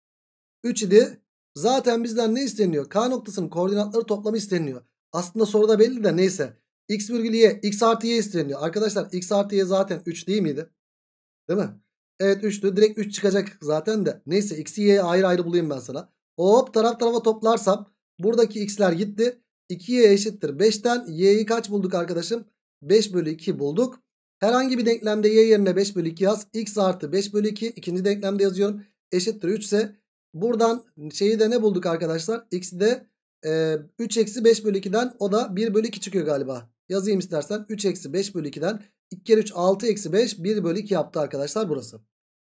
Speaker 1: 3 idi. Zaten bizden ne isteniyor? K noktasının koordinatları toplamı isteniyor. Aslında soruda belli de neyse. X virgül y, x artı y isteniyor. Arkadaşlar x artı y zaten 3 değil miydi? Değil mi? Evet 3'tü. Direkt 3 çıkacak zaten de. Neyse x'i y'yi ayrı ayrı bulayım ben sana. Hop taraf tarafa toplarsam buradaki x'ler gitti. 2y eşittir 5'ten y'yi kaç bulduk arkadaşım? 5 bölü 2 bulduk. Herhangi bir denklemde y yerine 5 bölü 2 yaz. x artı 5 bölü 2 ikinci denklemde yazıyorum. Eşittir 3 ise buradan şeyi de ne bulduk arkadaşlar? x'i de e, 3 eksi 5 bölü 2'den o da 1 bölü 2 çıkıyor galiba. Yazayım istersen 3 eksi 5 bölü 2'den 2 kere 3 6 eksi 5 1 bölü 2 yaptı arkadaşlar burası.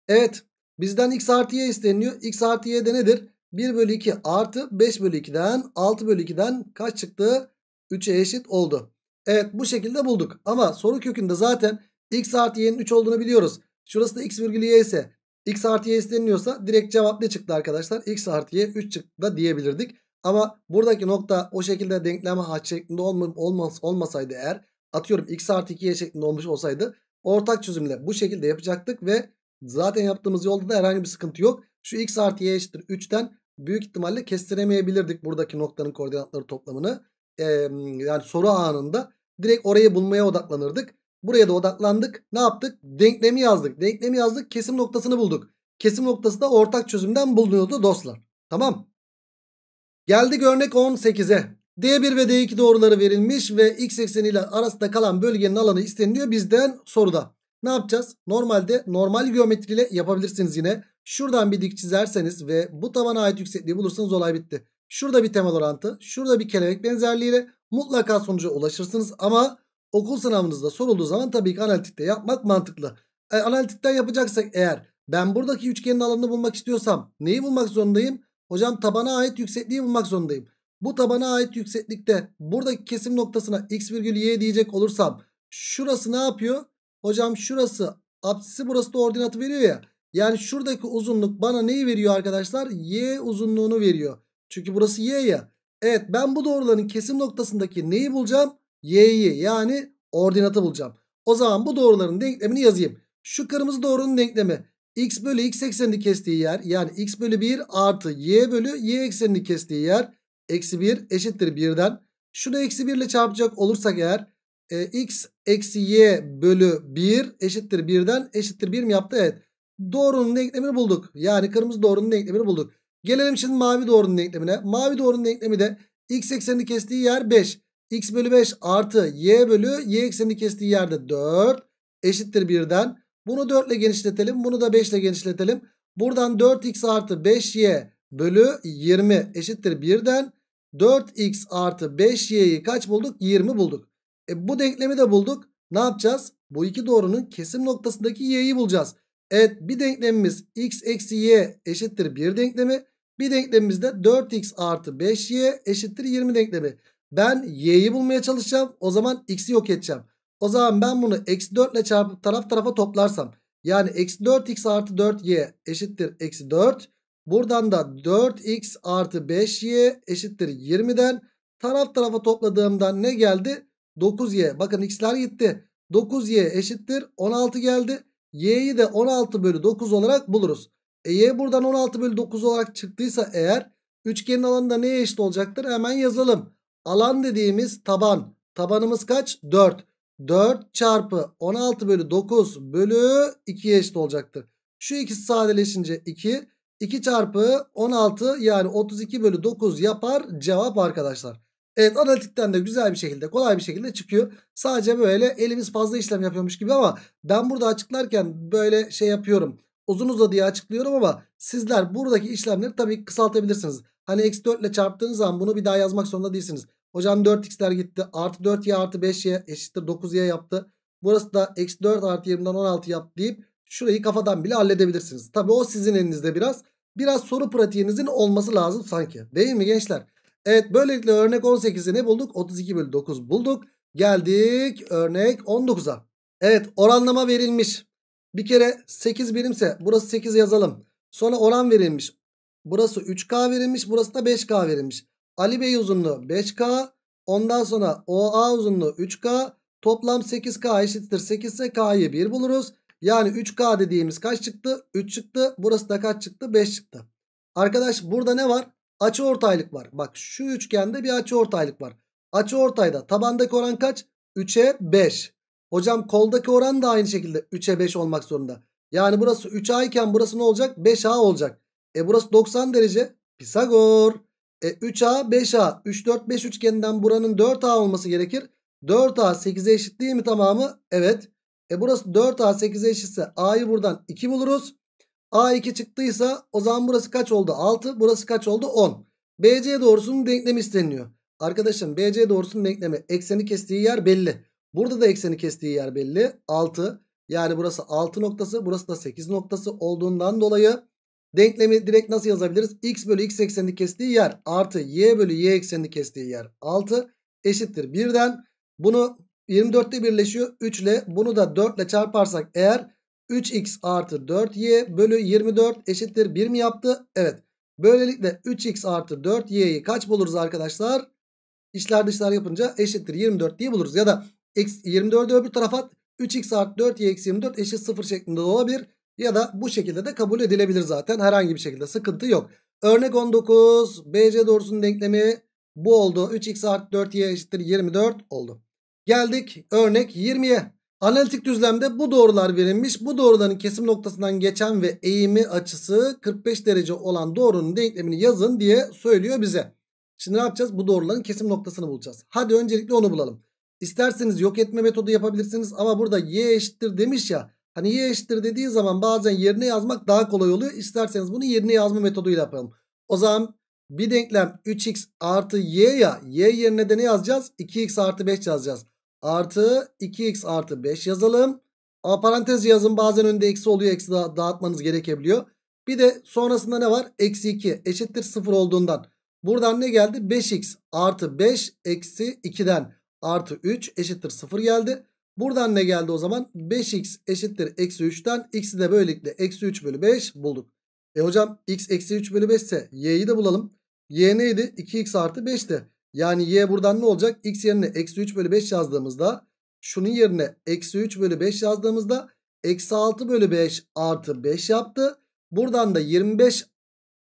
Speaker 1: Evet bizden x artı y isteniyor. x artı y de nedir? 1 bölü 2 artı 5 bölü 2'den 6 bölü 2'den kaç çıktı? 3'e eşit oldu. Evet bu şekilde bulduk. Ama soru kökünde zaten x artı y'nin 3 olduğunu biliyoruz. Şurası da x virgülü y ise x artı y isteniyorsa direkt cevap ne çıktı arkadaşlar? x artı y 3 çıktı da diyebilirdik. Ama buradaki nokta o şekilde denklem h şeklinde olmaz, olmasaydı eğer atıyorum x artı 2y şeklinde olmuş olsaydı ortak çözümle bu şekilde yapacaktık ve Zaten yaptığımız yolda da herhangi bir sıkıntı yok. Şu x artı y eşittir 3'ten büyük ihtimalle kestiremeyebilirdik buradaki noktanın koordinatları toplamını. Ee, yani soru anında direkt orayı bulmaya odaklanırdık. Buraya da odaklandık. Ne yaptık? Denklemi yazdık. Denklemi yazdık. Kesim noktasını bulduk. Kesim noktası da ortak çözümden bulunuyordu dostlar. Tamam. Geldik örnek 18'e. D1 ve D2 doğruları verilmiş ve x ekseni ile arasında kalan bölgenin alanı isteniliyor bizden soruda. Ne yapacağız? Normalde normal geometriyle yapabilirsiniz yine. Şuradan bir dik çizerseniz ve bu tabana ait yüksekliği bulursanız olay bitti. Şurada bir temel orantı, şurada bir kelebek benzerliğiyle mutlaka sonuca ulaşırsınız. Ama okul sınavınızda sorulduğu zaman tabii ki analitikte yapmak mantıklı. E, analitikten yapacaksak eğer ben buradaki üçgenin alanını bulmak istiyorsam neyi bulmak zorundayım? Hocam tabana ait yüksekliği bulmak zorundayım. Bu tabana ait yükseklikte buradaki kesim noktasına x virgül y diyecek olursam şurası ne yapıyor? Hocam şurası apsisi burası da ordinatı veriyor ya. Yani şuradaki uzunluk bana neyi veriyor arkadaşlar? Y uzunluğunu veriyor. Çünkü burası y ya. Evet ben bu doğruların kesim noktasındaki neyi bulacağım? Y'yi yani ordinatı bulacağım. O zaman bu doğruların denklemini yazayım. Şu kırmızı doğrunun denklemi x bölü x eksenini kestiği yer yani x bölü 1 artı y bölü y eksenini kestiği yer eksi 1 eşittir 1'den. Şunu eksi 1 ile çarpacak olursak eğer e, x eksi y bölü 1 eşittir 1'den eşittir 1 mi yaptı? Evet. Doğrunun denklemini bulduk. Yani kırmızı doğrunun denklemini bulduk. Gelelim şimdi mavi doğrunun denklemine. Mavi doğrunun denklemi de x eksenini kestiği yer 5. x bölü 5 artı y bölü y eksenini kestiği yerde 4 eşittir 1'den. Bunu 4 ile genişletelim. Bunu da 5 ile genişletelim. Buradan 4x artı 5y bölü 20 eşittir 1'den. 4x artı 5y'yi kaç bulduk? 20 bulduk. E, bu denklemi de bulduk. Ne yapacağız? Bu iki doğrunun kesim noktasındaki y'yi bulacağız. Evet bir denklemimiz x eksi y eşittir 1 denklemi. Bir denklemimizde 4x artı 5y eşittir 20 denklemi. Ben y'yi bulmaya çalışacağım. O zaman x'i yok edeceğim. O zaman ben bunu eksi 4 ile çarpıp taraf tarafa toplarsam. Yani eksi 4x artı 4y eşittir eksi 4. Buradan da 4x artı 5y eşittir 20'den taraf tarafa topladığımda ne geldi? 9y. Bakın x'ler gitti. 9y eşittir 16 geldi. y'yi de 16 bölü 9 olarak buluruz. E y buradan 16 bölü 9 olarak çıktıysa eğer üçgenin alanı neye eşit olacaktır? Hemen yazalım. Alan dediğimiz taban. Tabanımız kaç? 4. 4 çarpı 16 bölü 9 bölü 2'ye eşit olacaktır. Şu ikisi sadeleşince 2. 2 çarpı 16 yani 32 bölü 9 yapar cevap arkadaşlar. Evet analitikten de güzel bir şekilde kolay bir şekilde çıkıyor. Sadece böyle elimiz fazla işlem yapıyormuş gibi ama ben burada açıklarken böyle şey yapıyorum. Uzun uzadıya açıklıyorum ama sizler buradaki işlemleri tabii kısaltabilirsiniz. Hani eksi 4 ile çarptığınız zaman bunu bir daha yazmak zorunda değilsiniz. Hocam 4x'ler gitti. Artı 4y artı 5y eşittir 9y yaptı. Burası da eksi 4 artı 20'den 16 yaptı deyip şurayı kafadan bile halledebilirsiniz. Tabii o sizin elinizde biraz. Biraz soru pratiğinizin olması lazım sanki. Değil mi gençler? Evet böylelikle örnek 18'i ne bulduk? 32 bölü 9 bulduk. Geldik örnek 19'a. Evet oranlama verilmiş. Bir kere 8 birimse burası 8 yazalım. Sonra oran verilmiş. Burası 3K verilmiş. Burası da 5K verilmiş. Ali Bey uzunluğu 5K. Ondan sonra OA uzunluğu 3K. Toplam 8K eşittir 8 ise K'yı 1 buluruz. Yani 3K dediğimiz kaç çıktı? 3 çıktı. Burası da kaç çıktı? 5 çıktı. Arkadaş burada ne var? Açı ortaylık var. Bak şu üçgende bir açı ortaylık var. Açı ortayda tabandaki oran kaç? 3'e 5. Hocam koldaki oran da aynı şekilde 3'e 5 olmak zorunda. Yani burası 3A iken burası ne olacak? 5A olacak. E burası 90 derece. Pisagor. E 3A 5A. 3 4 5 üçgeninden buranın 4A olması gerekir. 4A 8'e eşit değil mi tamamı? Evet. E burası 4A 8'e eşitse A'yı buradan 2 buluruz. A2 çıktıysa o zaman burası kaç oldu? 6. Burası kaç oldu? 10. BC doğrusunun denklemi isteniyor. Arkadaşım BC doğrusunun denklemi ekseni kestiği yer belli. Burada da ekseni kestiği yer belli. 6. Yani burası 6 noktası burası da 8 noktası olduğundan dolayı denklemi direkt nasıl yazabiliriz? X bölü X eksenini kestiği yer artı Y bölü Y eksenini kestiği yer 6 eşittir Birden Bunu 24 ile birleşiyor 3 ile bunu da 4 ile çarparsak eğer 3x artı 4y bölü 24 eşittir 1 mi yaptı? Evet. Böylelikle 3x artı 4y'yi kaç buluruz arkadaşlar? İşler dışlar yapınca eşittir 24 diye buluruz. Ya da 24'ü öbür tarafa 3x artı 4y eksi 24 eşit 0 şeklinde de olabilir. Ya da bu şekilde de kabul edilebilir zaten. Herhangi bir şekilde sıkıntı yok. Örnek 19. BC doğrusunun denklemi bu oldu. 3x artı 4y eşittir 24 oldu. Geldik örnek 20'ye. Analitik düzlemde bu doğrular verilmiş. Bu doğruların kesim noktasından geçen ve eğimi açısı 45 derece olan doğrunun denklemini yazın diye söylüyor bize. Şimdi ne yapacağız? Bu doğruların kesim noktasını bulacağız. Hadi öncelikle onu bulalım. İsterseniz yok etme metodu yapabilirsiniz ama burada y eşittir demiş ya. Hani y eşittir dediği zaman bazen yerine yazmak daha kolay oluyor. İsterseniz bunu yerine yazma metoduyla yapalım. O zaman bir denklem 3x artı y ya. y yerine de ne yazacağız? 2x artı 5 yazacağız artı 2x artı 5 yazalım. Ama parantez yazın bazen önde eksi oluyor. Eksi da dağıtmanız gerekebiliyor. Bir de sonrasında ne var? Eksi 2 eşittir 0 olduğundan. Buradan ne geldi? 5x artı 5 eksi 2'den artı 3 eşittir 0 geldi. Buradan ne geldi o zaman? 5x eşittir eksi 3'ten. X'i de böylelikle eksi 3 bölü 5 bulduk. E hocam x eksi 3 bölü 5 ise y'yi de bulalım. y neydi? 2x artı 5'ti. Yani y buradan ne olacak? X yerine eksi 3 bölü 5 yazdığımızda şunun yerine eksi 3 bölü 5 yazdığımızda eksi 6 bölü 5 artı 5 yaptı. Buradan da 25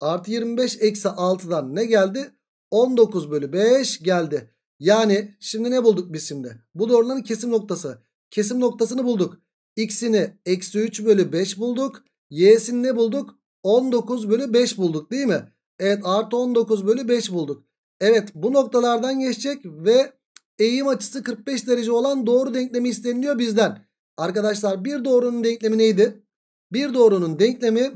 Speaker 1: artı 25 eksi 6'dan ne geldi? 19 bölü 5 geldi. Yani şimdi ne bulduk biz şimdi? Bu doğrunun kesim noktası. Kesim noktasını bulduk. X'ini eksi 3 bölü 5 bulduk. Y'sini ne bulduk? 19 bölü 5 bulduk değil mi? Evet artı 19 bölü 5 bulduk. Evet bu noktalardan geçecek ve eğim açısı 45 derece olan doğru denklemi isteniliyor bizden. Arkadaşlar bir doğrunun denklemi neydi? Bir doğrunun denklemi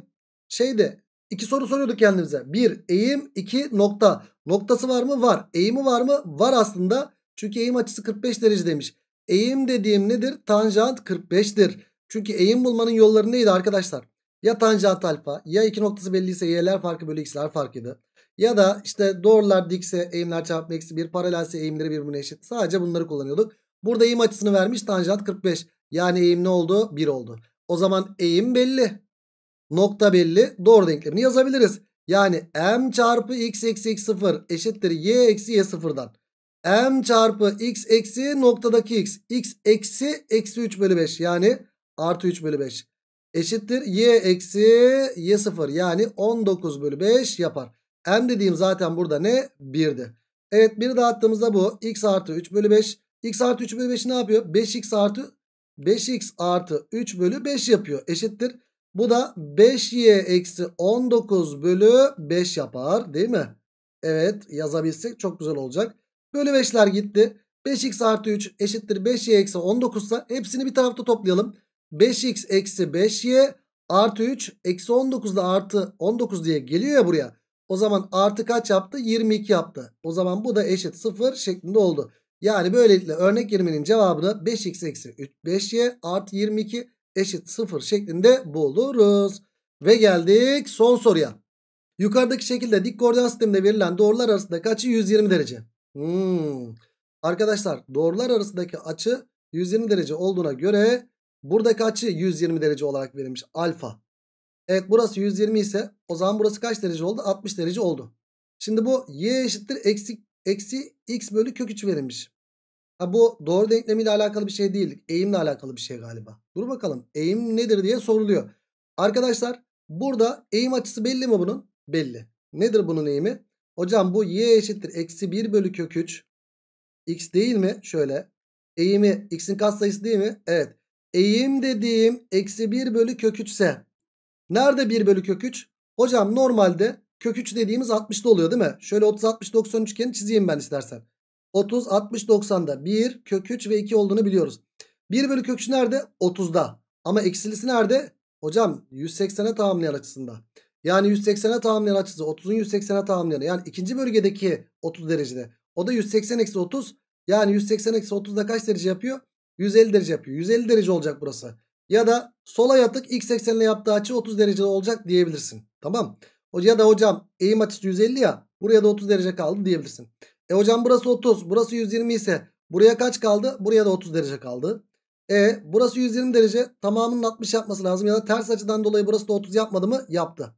Speaker 1: şeyde iki soru soruyorduk kendimize. Bir eğim iki nokta. Noktası var mı? Var. Eğimi var mı? Var aslında. Çünkü eğim açısı 45 derece demiş. Eğim dediğim nedir? Tanjant 45'tir. Çünkü eğim bulmanın yolları neydi arkadaşlar? Ya tanjant alfa ya iki noktası belliyse y'ler farkı bölü x'ler farkıydı. Ya da işte doğrular dikse eğimler çarpma eksi 1 paralelse eğimleri birbirine eşit. Sadece bunları kullanıyorduk. Burada eğim açısını vermiş tanjant 45. Yani eğim ne oldu? 1 oldu. O zaman eğim belli. Nokta belli. Doğru denklemini yazabiliriz. Yani m çarpı x eksi x 0 eşittir y eksi y sıfırdan. m çarpı x eksi noktadaki x. x eksi eksi 3 bölü 5 yani artı 3 bölü 5 eşittir y eksi y sıfır yani 19 bölü 5 yapar. M dediğim zaten burada ne? 1'di. Evet 1'i dağıttığımızda bu x artı 3 bölü 5. x artı 3 bölü 5 ne yapıyor? 5x artı 5x artı 3 bölü 5 yapıyor. Eşittir. Bu da 5y eksi 19 bölü 5 yapar değil mi? Evet yazabilsek çok güzel olacak. Bölü 5'ler gitti. 5x artı 3 eşittir 5y eksi 19 ise hepsini bir tarafta toplayalım. 5x eksi 5y artı 3 eksi 19 da artı 19 diye geliyor ya buraya. O zaman artı kaç yaptı? 22 yaptı. O zaman bu da eşit 0 şeklinde oldu. Yani böylelikle örnek 20'nin cevabını 5x eksi 5y artı 22 eşit 0 şeklinde buluruz. Ve geldik son soruya. Yukarıdaki şekilde dik koordinat sisteminde verilen doğrular arasındaki açı 120 derece. Hmm. Arkadaşlar doğrular arasındaki açı 120 derece olduğuna göre burada açı 120 derece olarak verilmiş alfa. Evet burası 120 ise o zaman burası kaç derece oldu? 60 derece oldu. Şimdi bu y eşittir eksi, eksi x bölü kök 3 verilmiş. Ha bu doğru denklemiyle alakalı bir şey değil. Eğimle alakalı bir şey galiba. Dur bakalım eğim nedir diye soruluyor. Arkadaşlar burada eğim açısı belli mi bunun? Belli. Nedir bunun eğimi? Hocam bu y eşittir eksi 1 bölü kök 3. X değil mi? Şöyle. Eğimi x'in katsayısı değil mi? Evet. Eğim dediğim eksi 1 bölü kök 3 ise Nerede 1 bölü kök 3? Hocam normalde kök 3 dediğimiz 60'da oluyor değil mi? Şöyle 30 60 90 üçgeni çizeyim ben istersen. 30 60 90'da 1 kök 3 ve 2 olduğunu biliyoruz. 1 bölü kök 3 nerede? 30'da. Ama eksilisi nerede? Hocam 180'e tamamlayan açısında. Yani 180'e tamamlayan açısı 30'un 180'e tamamlayanı. Yani ikinci bölgedeki 30 derecede. O da 180 eksi 30. Yani 180 eksi 30 da kaç derece yapıyor? 150 derece yapıyor. 150 derece olacak burası ya da sola yatık x eksenine yaptığı açı 30 derece olacak diyebilirsin. Tamam. Ya da hocam eğim açısı 150 ya buraya da 30 derece kaldı diyebilirsin. E hocam burası 30 burası 120 ise buraya kaç kaldı? Buraya da 30 derece kaldı. E burası 120 derece tamamının 60 yapması lazım ya da ters açıdan dolayı burası da 30 yapmadı mı? Yaptı.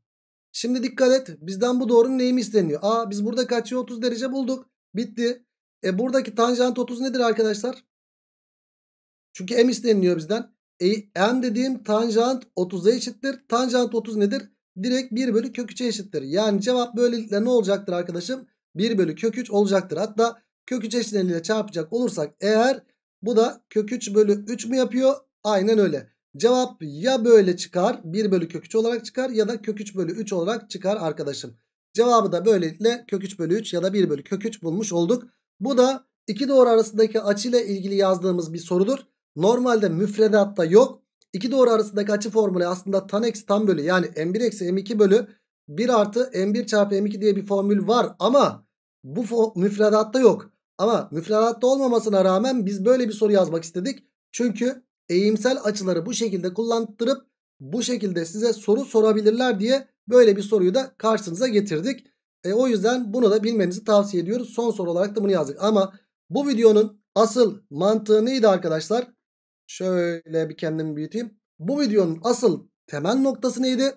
Speaker 1: Şimdi dikkat et bizden bu doğrunun eğimi isteniyor. Aa biz burada kaçıyor 30 derece bulduk. Bitti. E buradaki tanjant 30 nedir arkadaşlar? Çünkü m isteniliyor bizden. E, n dediğim tanjant 30'a eşittir. Tanjant 30 nedir? Direkt 1 bölü kök 3'e eşittir. Yani cevap böylelikle ne olacaktır arkadaşım? 1 bölü kök 3 olacaktır. Hatta kök 3 eşitliğiyle çarpacak olursak eğer bu da kök 3 bölü 3 mü yapıyor? Aynen öyle. Cevap ya böyle çıkar 1 bölü kök 3 olarak çıkar ya da kök 3 bölü 3 olarak çıkar arkadaşım. Cevabı da böylelikle kök 3 bölü 3 ya da 1 bölü kök 3 bulmuş olduk. Bu da iki doğru arasındaki açıyla ilgili yazdığımız bir sorudur. Normalde müfredatta yok. İki doğru arasındaki açı formülü aslında tan eksi tan bölü yani m1 eksi m2 bölü 1 artı m1 çarpı m2 diye bir formül var ama bu müfredatta yok. Ama müfredatta olmamasına rağmen biz böyle bir soru yazmak istedik. Çünkü eğimsel açıları bu şekilde kullandırıp bu şekilde size soru sorabilirler diye böyle bir soruyu da karşınıza getirdik. E, o yüzden bunu da bilmenizi tavsiye ediyoruz. Son soru olarak da bunu yazdık. Ama bu videonun asıl mantığı neydi arkadaşlar? Şöyle bir kendimi büyüteyim. Bu videonun asıl temel noktası neydi?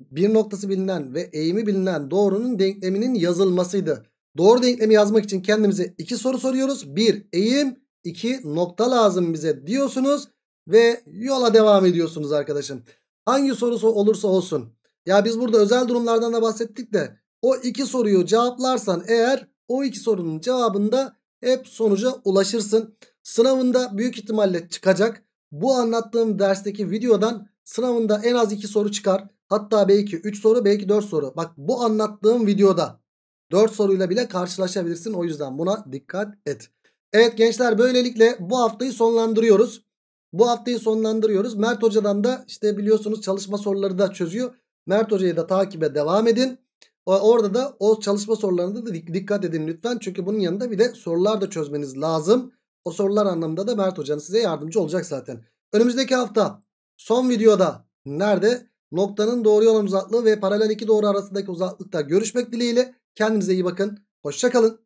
Speaker 1: Bir noktası bilinen ve eğimi bilinen doğrunun denkleminin yazılmasıydı. Doğru denklemi yazmak için kendimize iki soru soruyoruz. Bir eğim, iki nokta lazım bize diyorsunuz ve yola devam ediyorsunuz arkadaşım. Hangi sorusu olursa olsun. Ya biz burada özel durumlardan da bahsettik de o iki soruyu cevaplarsan eğer o iki sorunun cevabında hep sonuca ulaşırsın. Sınavında büyük ihtimalle çıkacak. Bu anlattığım dersteki videodan sınavında en az 2 soru çıkar. Hatta belki 3 soru belki 4 soru. Bak bu anlattığım videoda 4 soruyla bile karşılaşabilirsin. O yüzden buna dikkat et. Evet gençler böylelikle bu haftayı sonlandırıyoruz. Bu haftayı sonlandırıyoruz. Mert Hoca'dan da işte biliyorsunuz çalışma soruları da çözüyor. Mert Hoca'yı da takibe devam edin. Orada da o çalışma sorularında da dikkat edin lütfen. Çünkü bunun yanında bir de sorular da çözmeniz lazım. O sorular anlamında da Mert hocanız size yardımcı olacak zaten. Önümüzdeki hafta son videoda nerede? Noktanın doğru yolun uzaklığı ve paralel iki doğru arasındaki uzaklıkta görüşmek dileğiyle. Kendinize iyi bakın. Hoşça kalın.